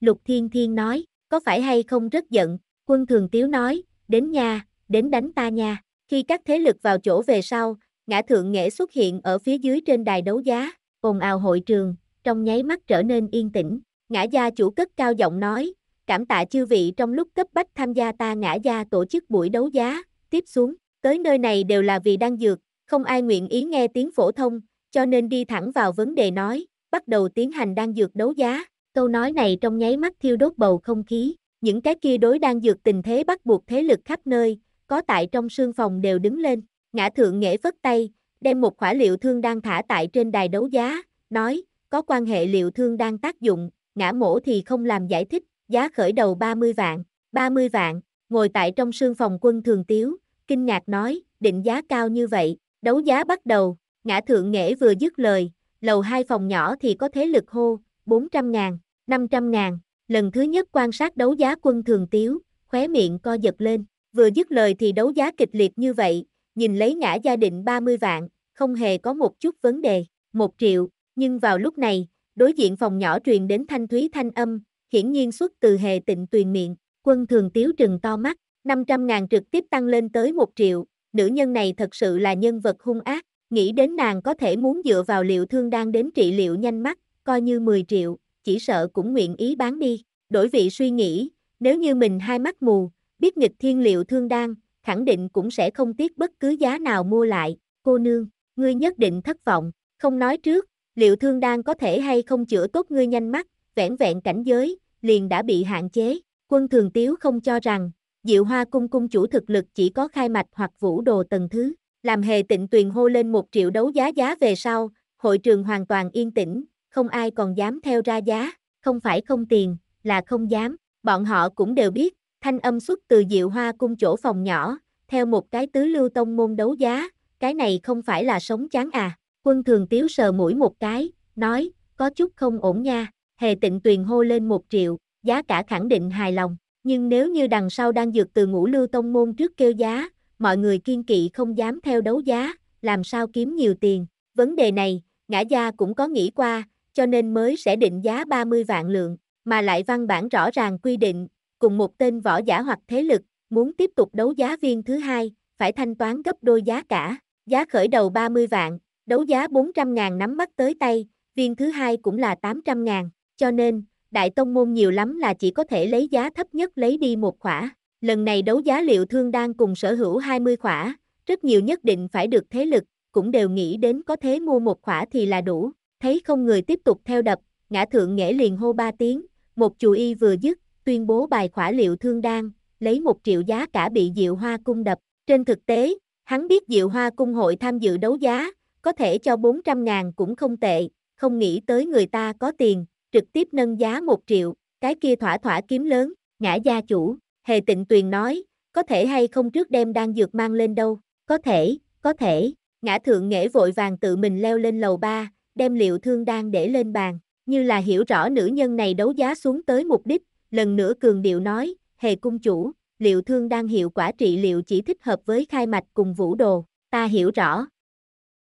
Lục Thiên Thiên nói, có phải hay không rất giận, quân thường tiếu nói, đến nha đến đánh ta nha. Khi các thế lực vào chỗ về sau, ngã thượng nghệ xuất hiện ở phía dưới trên đài đấu giá, ồn ào hội trường, trong nháy mắt trở nên yên tĩnh, ngã gia chủ cất cao giọng nói, cảm tạ chư vị trong lúc cấp bách tham gia ta ngã gia tổ chức buổi đấu giá, tiếp xuống, tới nơi này đều là vì đang dược, không ai nguyện ý nghe tiếng phổ thông, cho nên đi thẳng vào vấn đề nói, bắt đầu tiến hành đan dược đấu giá. Câu nói này trong nháy mắt thiêu đốt bầu không khí, những cái kia đối đan dược tình thế bắt buộc thế lực khắp nơi, có tại trong sương phòng đều đứng lên. Ngã thượng nghệ phất tay, đem một khỏa liệu thương đang thả tại trên đài đấu giá, nói, có quan hệ liệu thương đang tác dụng, ngã mổ thì không làm giải thích, giá khởi đầu 30 vạn, 30 vạn, ngồi tại trong sương phòng quân thường tiếu, kinh ngạc nói, định giá cao như vậy, đấu giá bắt đầu, Ngã thượng nghệ vừa dứt lời, lầu hai phòng nhỏ thì có thế lực hô, 400 ngàn, 500 ngàn, lần thứ nhất quan sát đấu giá quân thường tiếu, khóe miệng co giật lên, vừa dứt lời thì đấu giá kịch liệt như vậy, nhìn lấy ngã gia định 30 vạn, không hề có một chút vấn đề, 1 triệu, nhưng vào lúc này, đối diện phòng nhỏ truyền đến thanh thúy thanh âm, hiển nhiên xuất từ hề tịnh tuyền miệng, quân thường tiếu trừng to mắt, 500 ngàn trực tiếp tăng lên tới 1 triệu, nữ nhân này thật sự là nhân vật hung ác, Nghĩ đến nàng có thể muốn dựa vào liệu thương đang đến trị liệu nhanh mắt, coi như 10 triệu, chỉ sợ cũng nguyện ý bán đi. Đổi vị suy nghĩ, nếu như mình hai mắt mù, biết nghịch thiên liệu thương đang khẳng định cũng sẽ không tiếc bất cứ giá nào mua lại. Cô nương, ngươi nhất định thất vọng, không nói trước, liệu thương đang có thể hay không chữa tốt ngươi nhanh mắt, vẻn vẹn cảnh giới, liền đã bị hạn chế. Quân thường tiếu không cho rằng, Diệu Hoa Cung cung chủ thực lực chỉ có khai mạch hoặc vũ đồ tầng thứ, làm hề tịnh tuyền hô lên một triệu đấu giá giá về sau, hội trường hoàn toàn yên tĩnh, không ai còn dám theo ra giá, không phải không tiền, là không dám, bọn họ cũng đều biết, thanh âm xuất từ diệu hoa cung chỗ phòng nhỏ, theo một cái tứ lưu tông môn đấu giá, cái này không phải là sống chán à, quân thường tiếu sờ mũi một cái, nói, có chút không ổn nha, hề tịnh tuyền hô lên một triệu, giá cả khẳng định hài lòng, nhưng nếu như đằng sau đang dược từ ngũ lưu tông môn trước kêu giá, mọi người kiên kỵ không dám theo đấu giá, làm sao kiếm nhiều tiền. Vấn đề này, ngã gia cũng có nghĩ qua, cho nên mới sẽ định giá 30 vạn lượng, mà lại văn bản rõ ràng quy định, cùng một tên võ giả hoặc thế lực, muốn tiếp tục đấu giá viên thứ hai, phải thanh toán gấp đôi giá cả, giá khởi đầu 30 vạn, đấu giá 400 ngàn nắm bắt tới tay, viên thứ hai cũng là 800 ngàn, cho nên, đại tông môn nhiều lắm là chỉ có thể lấy giá thấp nhất lấy đi một khỏa. Lần này đấu giá liệu thương đang cùng sở hữu 20 khỏa, rất nhiều nhất định phải được thế lực, cũng đều nghĩ đến có thế mua một khỏa thì là đủ, thấy không người tiếp tục theo đập, ngã thượng nghệ liền hô ba tiếng, một chù y vừa dứt, tuyên bố bài khỏa liệu thương đang lấy một triệu giá cả bị Diệu Hoa Cung đập. Trên thực tế, hắn biết Diệu Hoa Cung hội tham dự đấu giá, có thể cho 400 ngàn cũng không tệ, không nghĩ tới người ta có tiền, trực tiếp nâng giá một triệu, cái kia thỏa thỏa kiếm lớn, ngã gia chủ, Hề tịnh tuyền nói, có thể hay không trước đem đang dược mang lên đâu, có thể, có thể, ngã thượng nghệ vội vàng tự mình leo lên lầu ba, đem liệu thương đang để lên bàn, như là hiểu rõ nữ nhân này đấu giá xuống tới mục đích, lần nữa cường điệu nói, hề cung chủ, liệu thương đang hiệu quả trị liệu chỉ thích hợp với khai mạch cùng vũ đồ, ta hiểu rõ.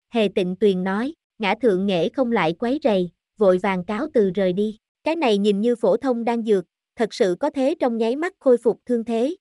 Hề tịnh tuyền nói, ngã thượng nghệ không lại quấy rầy, vội vàng cáo từ rời đi, cái này nhìn như phổ thông đang dược, thật sự có thế trong nháy mắt khôi phục thương thế.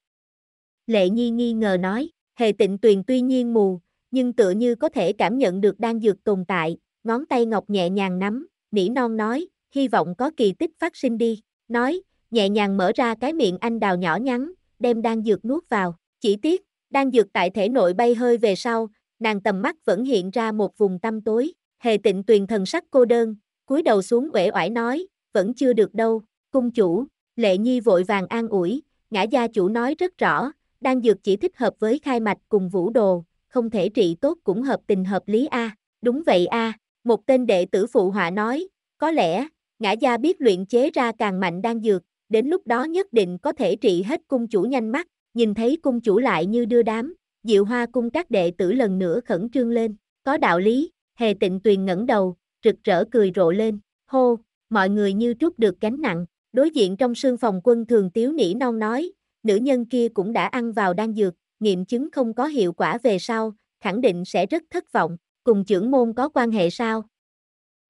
Lệ Nhi nghi ngờ nói, hề tịnh tuyền tuy nhiên mù, nhưng tựa như có thể cảm nhận được đang dược tồn tại, ngón tay ngọc nhẹ nhàng nắm, nỉ non nói, hy vọng có kỳ tích phát sinh đi, nói, nhẹ nhàng mở ra cái miệng anh đào nhỏ nhắn, đem đang dược nuốt vào, chỉ tiếc, đang dược tại thể nội bay hơi về sau, nàng tầm mắt vẫn hiện ra một vùng tăm tối, hề tịnh tuyền thần sắc cô đơn, cúi đầu xuống uể oải nói, vẫn chưa được đâu, cung chủ, Lệ Nhi vội vàng an ủi, ngã gia chủ nói rất rõ, đang dược chỉ thích hợp với khai mạch cùng vũ đồ, không thể trị tốt cũng hợp tình hợp lý a. Đúng vậy a, một tên đệ tử phụ họa nói, có lẽ, ngã gia biết luyện chế ra càng mạnh đang dược, đến lúc đó nhất định có thể trị hết cung chủ nhanh mắt, nhìn thấy cung chủ lại như đưa đám, diệu hoa cung các đệ tử lần nữa khẩn trương lên, có đạo lý, hề tịnh tuyền ngẩng đầu, rực rỡ cười rộ lên, hô, mọi người như trút được gánh nặng, Đối diện trong sương phòng quân thường tiếu nỉ non nói, nữ nhân kia cũng đã ăn vào đan dược, nghiệm chứng không có hiệu quả về sau, khẳng định sẽ rất thất vọng, cùng trưởng môn có quan hệ sao?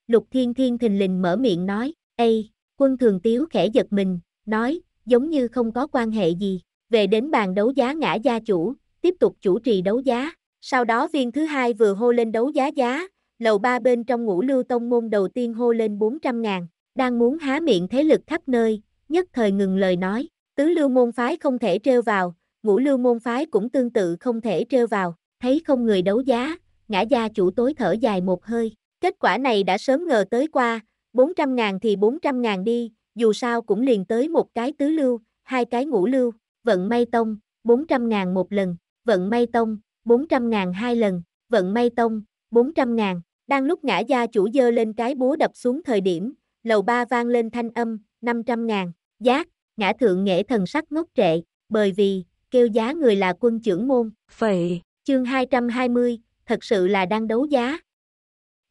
Lục Thiên Thiên thình lình mở miệng nói, Ây, quân thường tiếu khẽ giật mình, nói, giống như không có quan hệ gì, về đến bàn đấu giá ngã gia chủ, tiếp tục chủ trì đấu giá, sau đó viên thứ hai vừa hô lên đấu giá giá, lầu ba bên trong ngũ lưu tông môn đầu tiên hô lên 400 ngàn, đang muốn há miệng thế lực khắp nơi, nhất thời ngừng lời nói, tứ lưu môn phái không thể trêu vào, ngũ lưu môn phái cũng tương tự không thể trêu vào, thấy không người đấu giá, ngã gia chủ tối thở dài một hơi, kết quả này đã sớm ngờ tới qua, 400 ngàn thì 400 ngàn đi, dù sao cũng liền tới một cái tứ lưu, hai cái ngũ lưu, vận may tông, 400 ngàn một lần, vận may tông, 400 ngàn hai lần, vận may tông, 400 ngàn, đang lúc ngã gia chủ dơ lên cái búa đập xuống thời điểm, lầu ba vang lên thanh âm, 500 ngàn, giác, ngã thượng nghệ thần sắc ngốc trệ, bởi vì, kêu giá người là quân trưởng môn, phệ, chương 220, thật sự là đang đấu giá.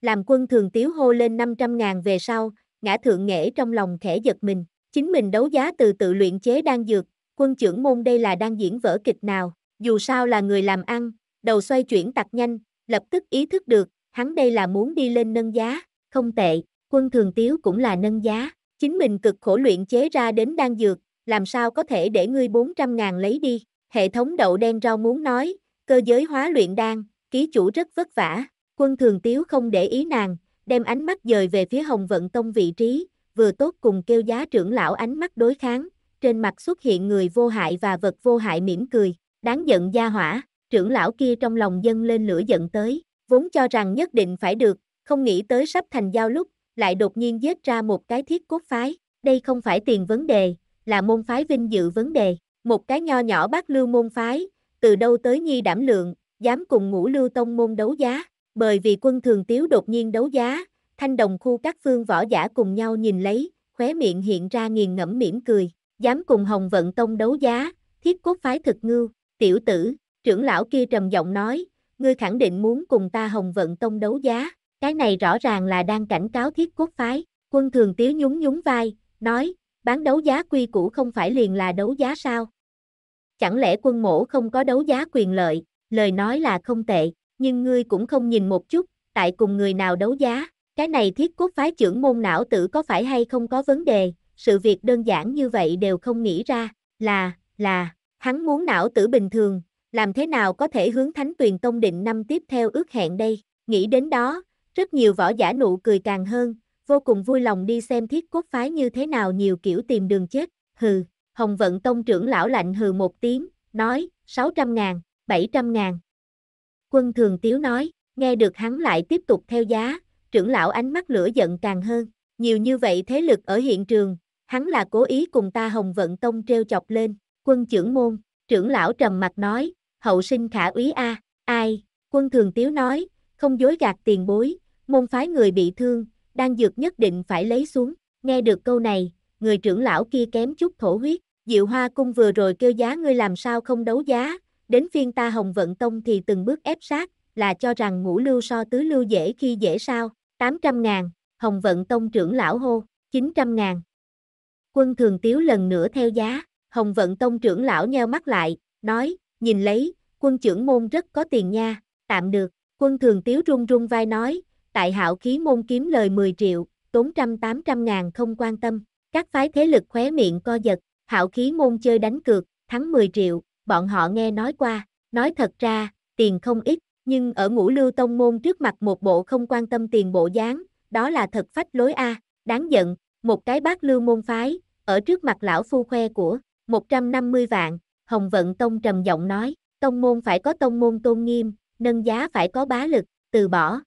Làm quân thường tiếu hô lên 500 ngàn về sau, ngã thượng nghệ trong lòng khẽ giật mình, chính mình đấu giá từ tự luyện chế đang dược, quân trưởng môn đây là đang diễn vở kịch nào, dù sao là người làm ăn, đầu xoay chuyển tặc nhanh, lập tức ý thức được, hắn đây là muốn đi lên nâng giá, không tệ, quân thường tiếu cũng là nâng giá, chính mình cực khổ luyện chế ra đến đan dược, làm sao có thể để ngươi 400 ngàn lấy đi, hệ thống đậu đen rau muốn nói, cơ giới hóa luyện đan, ký chủ rất vất vả, quân thường tiếu không để ý nàng, đem ánh mắt dời về phía hồng vận tông vị trí, vừa tốt cùng kêu giá trưởng lão ánh mắt đối kháng, trên mặt xuất hiện người vô hại và vật vô hại mỉm cười, đáng giận gia hỏa, trưởng lão kia trong lòng dâng lên lửa giận tới, vốn cho rằng nhất định phải được, không nghĩ tới sắp thành giao lúc, lại đột nhiên giết ra một cái thiết cốt phái. Đây không phải tiền vấn đề, là môn phái vinh dự vấn đề. Một cái nho nhỏ bác lưu môn phái, từ đâu tới nhi đảm lượng, dám cùng ngũ lưu tông môn đấu giá. Bởi vì quân thường tiếu đột nhiên đấu giá, thanh đồng khu các phương võ giả cùng nhau nhìn lấy, khóe miệng hiện ra nghiền ngẫm mỉm cười. Dám cùng hồng vận tông đấu giá, thiết cốt phái thực ngưu, tiểu tử, trưởng lão kia trầm giọng nói, ngươi khẳng định muốn cùng ta hồng vận tông đấu giá, cái này rõ ràng là đang cảnh cáo thiết quốc phái. Quân thường tiếu nhún nhún vai, nói, bán đấu giá quy củ không phải liền là đấu giá sao? Chẳng lẽ quân mổ không có đấu giá quyền lợi, lời nói là không tệ, nhưng ngươi cũng không nhìn một chút, tại cùng người nào đấu giá, cái này thiết quốc phái trưởng môn não tử có phải hay không có vấn đề, sự việc đơn giản như vậy đều không nghĩ ra, là, là, hắn muốn não tử bình thường, làm thế nào có thể hướng thánh tuyền tông định năm tiếp theo ước hẹn đây, nghĩ đến đó, rất nhiều võ giả nụ cười càng hơn, vô cùng vui lòng đi xem thiết cốt phái như thế nào nhiều kiểu tìm đường chết, hừ, Hồng Vận Tông trưởng lão lạnh hừ một tiếng, nói, 600 ngàn, 700 ngàn. Quân Thường Tiếu nói, nghe được hắn lại tiếp tục theo giá, trưởng lão ánh mắt lửa giận càng hơn, nhiều như vậy thế lực ở hiện trường, hắn là cố ý cùng ta Hồng Vận Tông treo chọc lên, quân trưởng môn, trưởng lão trầm mặt nói, hậu sinh khả úy a, ai, quân Thường Tiếu nói, không dối gạt tiền bối, môn phái người bị thương, đang dược nhất định phải lấy xuống. Nghe được câu này, người trưởng lão kia kém chút thổ huyết, Diệu Hoa Cung vừa rồi kêu giá ngươi làm sao không đấu giá, đến phiên ta Hồng Vận Tông thì từng bước ép sát, là cho rằng ngũ lưu so tứ lưu dễ khi dễ sao, 800 ngàn, Hồng Vận Tông trưởng lão hô, 900 ngàn. Quân Thường Tiếu lần nữa theo giá, Hồng Vận Tông trưởng lão nheo mắt lại, nói, nhìn lấy, quân trưởng môn rất có tiền nha, tạm được, quân Thường Tiếu run run vai nói, tại hạo khí môn kiếm lời 10 triệu, tốn trăm tám trăm ngàn không quan tâm, các phái thế lực khóe miệng co giật, hạo khí môn chơi đánh cược, thắng 10 triệu, bọn họ nghe nói qua, nói thật ra, tiền không ít, nhưng ở ngũ lưu tông môn trước mặt một bộ không quan tâm tiền bộ dáng, đó là thật phách lối A, đáng giận, một cái bác lưu môn phái, ở trước mặt lão phu khoe của, 150 vạn, Hồng Vận Tông trầm giọng nói, tông môn phải có tông môn tôn nghiêm, nâng giá phải có bá lực, từ bỏ,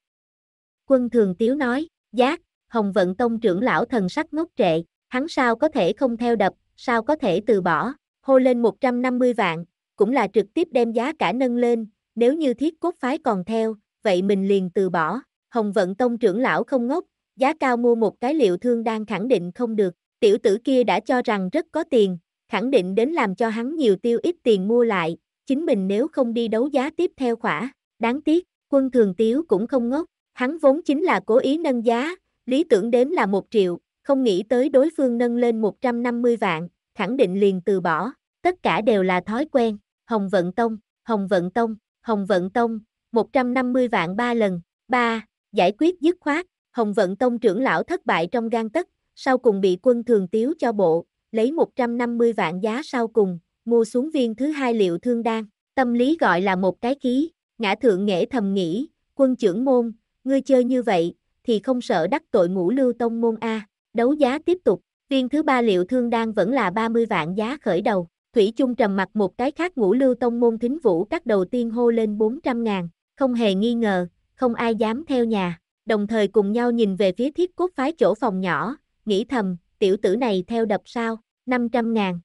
Quân Thường Tiếu nói, giác, Hồng Vận Tông trưởng lão thần sắc ngốc trệ, hắn sao có thể không theo đập, sao có thể từ bỏ, hô lên 150 vạn, cũng là trực tiếp đem giá cả nâng lên, nếu như thiết cốt phái còn theo, vậy mình liền từ bỏ. Hồng Vận Tông trưởng lão không ngốc, giá cao mua một cái liệu thương đang khẳng định không được, tiểu tử kia đã cho rằng rất có tiền, khẳng định đến làm cho hắn nhiều tiêu ít tiền mua lại, chính mình nếu không đi đấu giá tiếp theo khỏa, đáng tiếc, quân thường tiếu cũng không ngốc, Hắn vốn chính là cố ý nâng giá, lý tưởng đếm là 1 triệu, không nghĩ tới đối phương nâng lên 150 vạn, khẳng định liền từ bỏ, tất cả đều là thói quen, Hồng Vận Tông, Hồng Vận Tông, Hồng Vận Tông, 150 vạn ba lần, 3, giải quyết dứt khoát, Hồng Vận Tông trưởng lão thất bại trong gan tất, sau cùng bị quân thường tiếu cho bộ, lấy 150 vạn giá sau cùng, mua xuống viên thứ hai liệu thương đan, tâm lý gọi là một cái ký, ngã thượng nghệ thầm nghĩ, quân trưởng môn, ngươi chơi như vậy, thì không sợ đắc tội ngũ lưu tông môn A. Đấu giá tiếp tục, viên thứ ba liệu thương đan vẫn là 30 vạn giá khởi đầu. Thủy chung trầm mặt một cái khác ngũ lưu tông môn thính vũ các đầu tiên hô lên 400 ngàn, không hề nghi ngờ, không ai dám theo nhà. Đồng thời cùng nhau nhìn về phía thiết cốt phái chỗ phòng nhỏ, nghĩ thầm, tiểu tử này theo đập sao, 500 ngàn.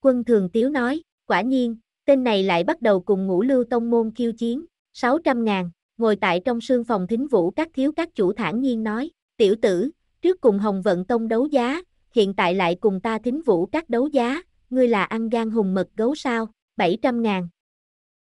Quân thường tiếu nói, quả nhiên, tên này lại bắt đầu cùng ngũ lưu tông môn khiêu chiến, 600 ngàn, ngồi tại trong sương phòng thính vũ các thiếu các chủ thản nhiên nói, tiểu tử, trước cùng Hồng Vận Tông đấu giá, hiện tại lại cùng ta thính vũ các đấu giá, ngươi là ăn gan hùng mật gấu sao, 700 ngàn.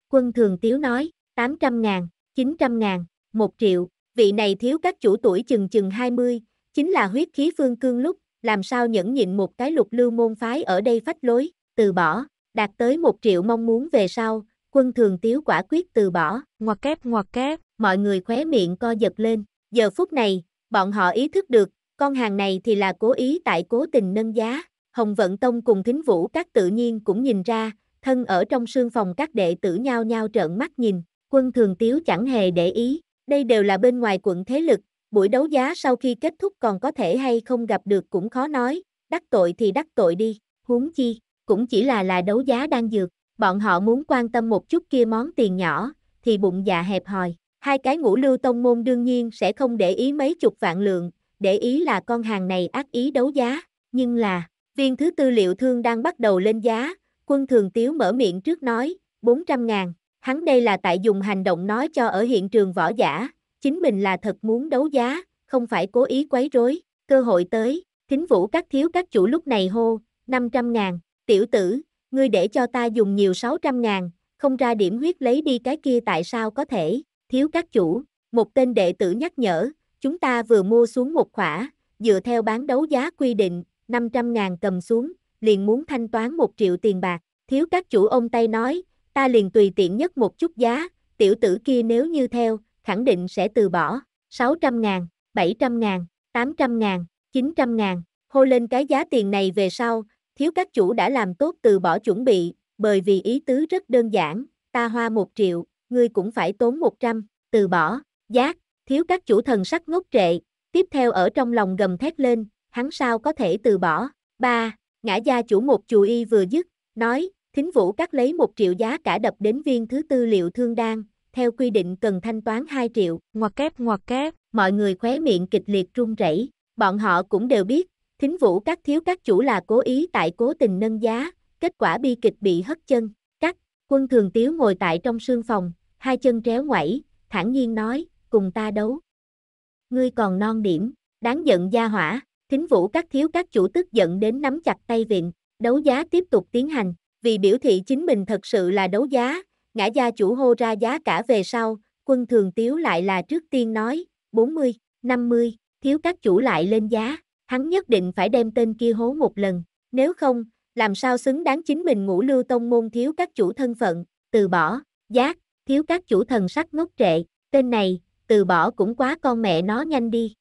Quân thường tiếu nói, 800 ngàn, 900 ngàn, 1 triệu, vị này thiếu các chủ tuổi chừng chừng 20, chính là huyết khí phương cương lúc, làm sao nhẫn nhịn một cái lục lưu môn phái ở đây phách lối, từ bỏ, đạt tới 1 triệu mong muốn về sau, quân thường tiếu quả quyết từ bỏ, ngoặc kép ngoặc kép, mọi người khóe miệng co giật lên, giờ phút này, bọn họ ý thức được, con hàng này thì là cố ý tại cố tình nâng giá, Hồng Vận Tông cùng thính vũ các tự nhiên cũng nhìn ra, thân ở trong sương phòng các đệ tử nhao nhao trợn mắt nhìn, quân thường tiếu chẳng hề để ý, đây đều là bên ngoài quận thế lực, buổi đấu giá sau khi kết thúc còn có thể hay không gặp được cũng khó nói, đắc tội thì đắc tội đi, huống chi, cũng chỉ là là đấu giá đang dược, bọn họ muốn quan tâm một chút kia món tiền nhỏ, thì bụng dạ hẹp hòi. Hai cái ngũ lưu tông môn đương nhiên sẽ không để ý mấy chục vạn lượng, để ý là con hàng này ác ý đấu giá, nhưng là, viên thứ tư liệu thương đang bắt đầu lên giá, quân thường tiếu mở miệng trước nói, 400 ngàn, hắn đây là tại dùng hành động nói cho ở hiện trường võ giả, chính mình là thật muốn đấu giá, không phải cố ý quấy rối, cơ hội tới, thính vũ các thiếu các chủ lúc này hô, 500 ngàn, tiểu tử, ngươi để cho ta dùng nhiều 600 ngàn, không ra điểm huyết lấy đi cái kia tại sao có thể, thiếu các chủ, một tên đệ tử nhắc nhở, chúng ta vừa mua xuống một khỏa, dựa theo bán đấu giá quy định, 500 ngàn cầm xuống, liền muốn thanh toán một triệu tiền bạc, thiếu các chủ ông tay nói, ta liền tùy tiện nhất một chút giá, tiểu tử kia nếu như theo, khẳng định sẽ từ bỏ, 600 ngàn, 700 ngàn, 800 ngàn, 900 ngàn, hô lên cái giá tiền này về sau, Thiếu các chủ đã làm tốt từ bỏ chuẩn bị, bởi vì ý tứ rất đơn giản, ta hoa một triệu, ngươi cũng phải tốn một trăm, từ bỏ, giác, thiếu các chủ thần sắc ngốc trệ, tiếp theo ở trong lòng gầm thét lên, hắn sao có thể từ bỏ, ba, ngã gia chủ một chù y vừa dứt, nói, thính vũ các lấy một triệu giá cả đập đến viên thứ tư liệu thương đan, theo quy định cần thanh toán 2 triệu, ngoặc kép ngoặc kép, mọi người khóe miệng kịch liệt run rẩy, bọn họ cũng đều biết, Thính vũ các thiếu các chủ là cố ý tại cố tình nâng giá, kết quả bi kịch bị hất chân. Các quân thường tiếu ngồi tại trong sương phòng, hai chân tréo ngoảy, thản nhiên nói, cùng ta đấu. Ngươi còn non điểm, đáng giận gia hỏa, thính vũ các thiếu các chủ tức giận đến nắm chặt tay viện, đấu giá tiếp tục tiến hành, vì biểu thị chính mình thật sự là đấu giá, ngã gia chủ hô ra giá cả về sau, quân thường tiếu lại là trước tiên nói, 40, 50, thiếu các chủ lại lên giá hắn nhất định phải đem tên kia hố một lần, nếu không, làm sao xứng đáng chính mình ngũ lưu tông môn thiếu các chủ thân phận, từ bỏ, giác, thiếu các chủ thần sắc ngốc trệ, tên này, từ bỏ cũng quá con mẹ nó nhanh đi.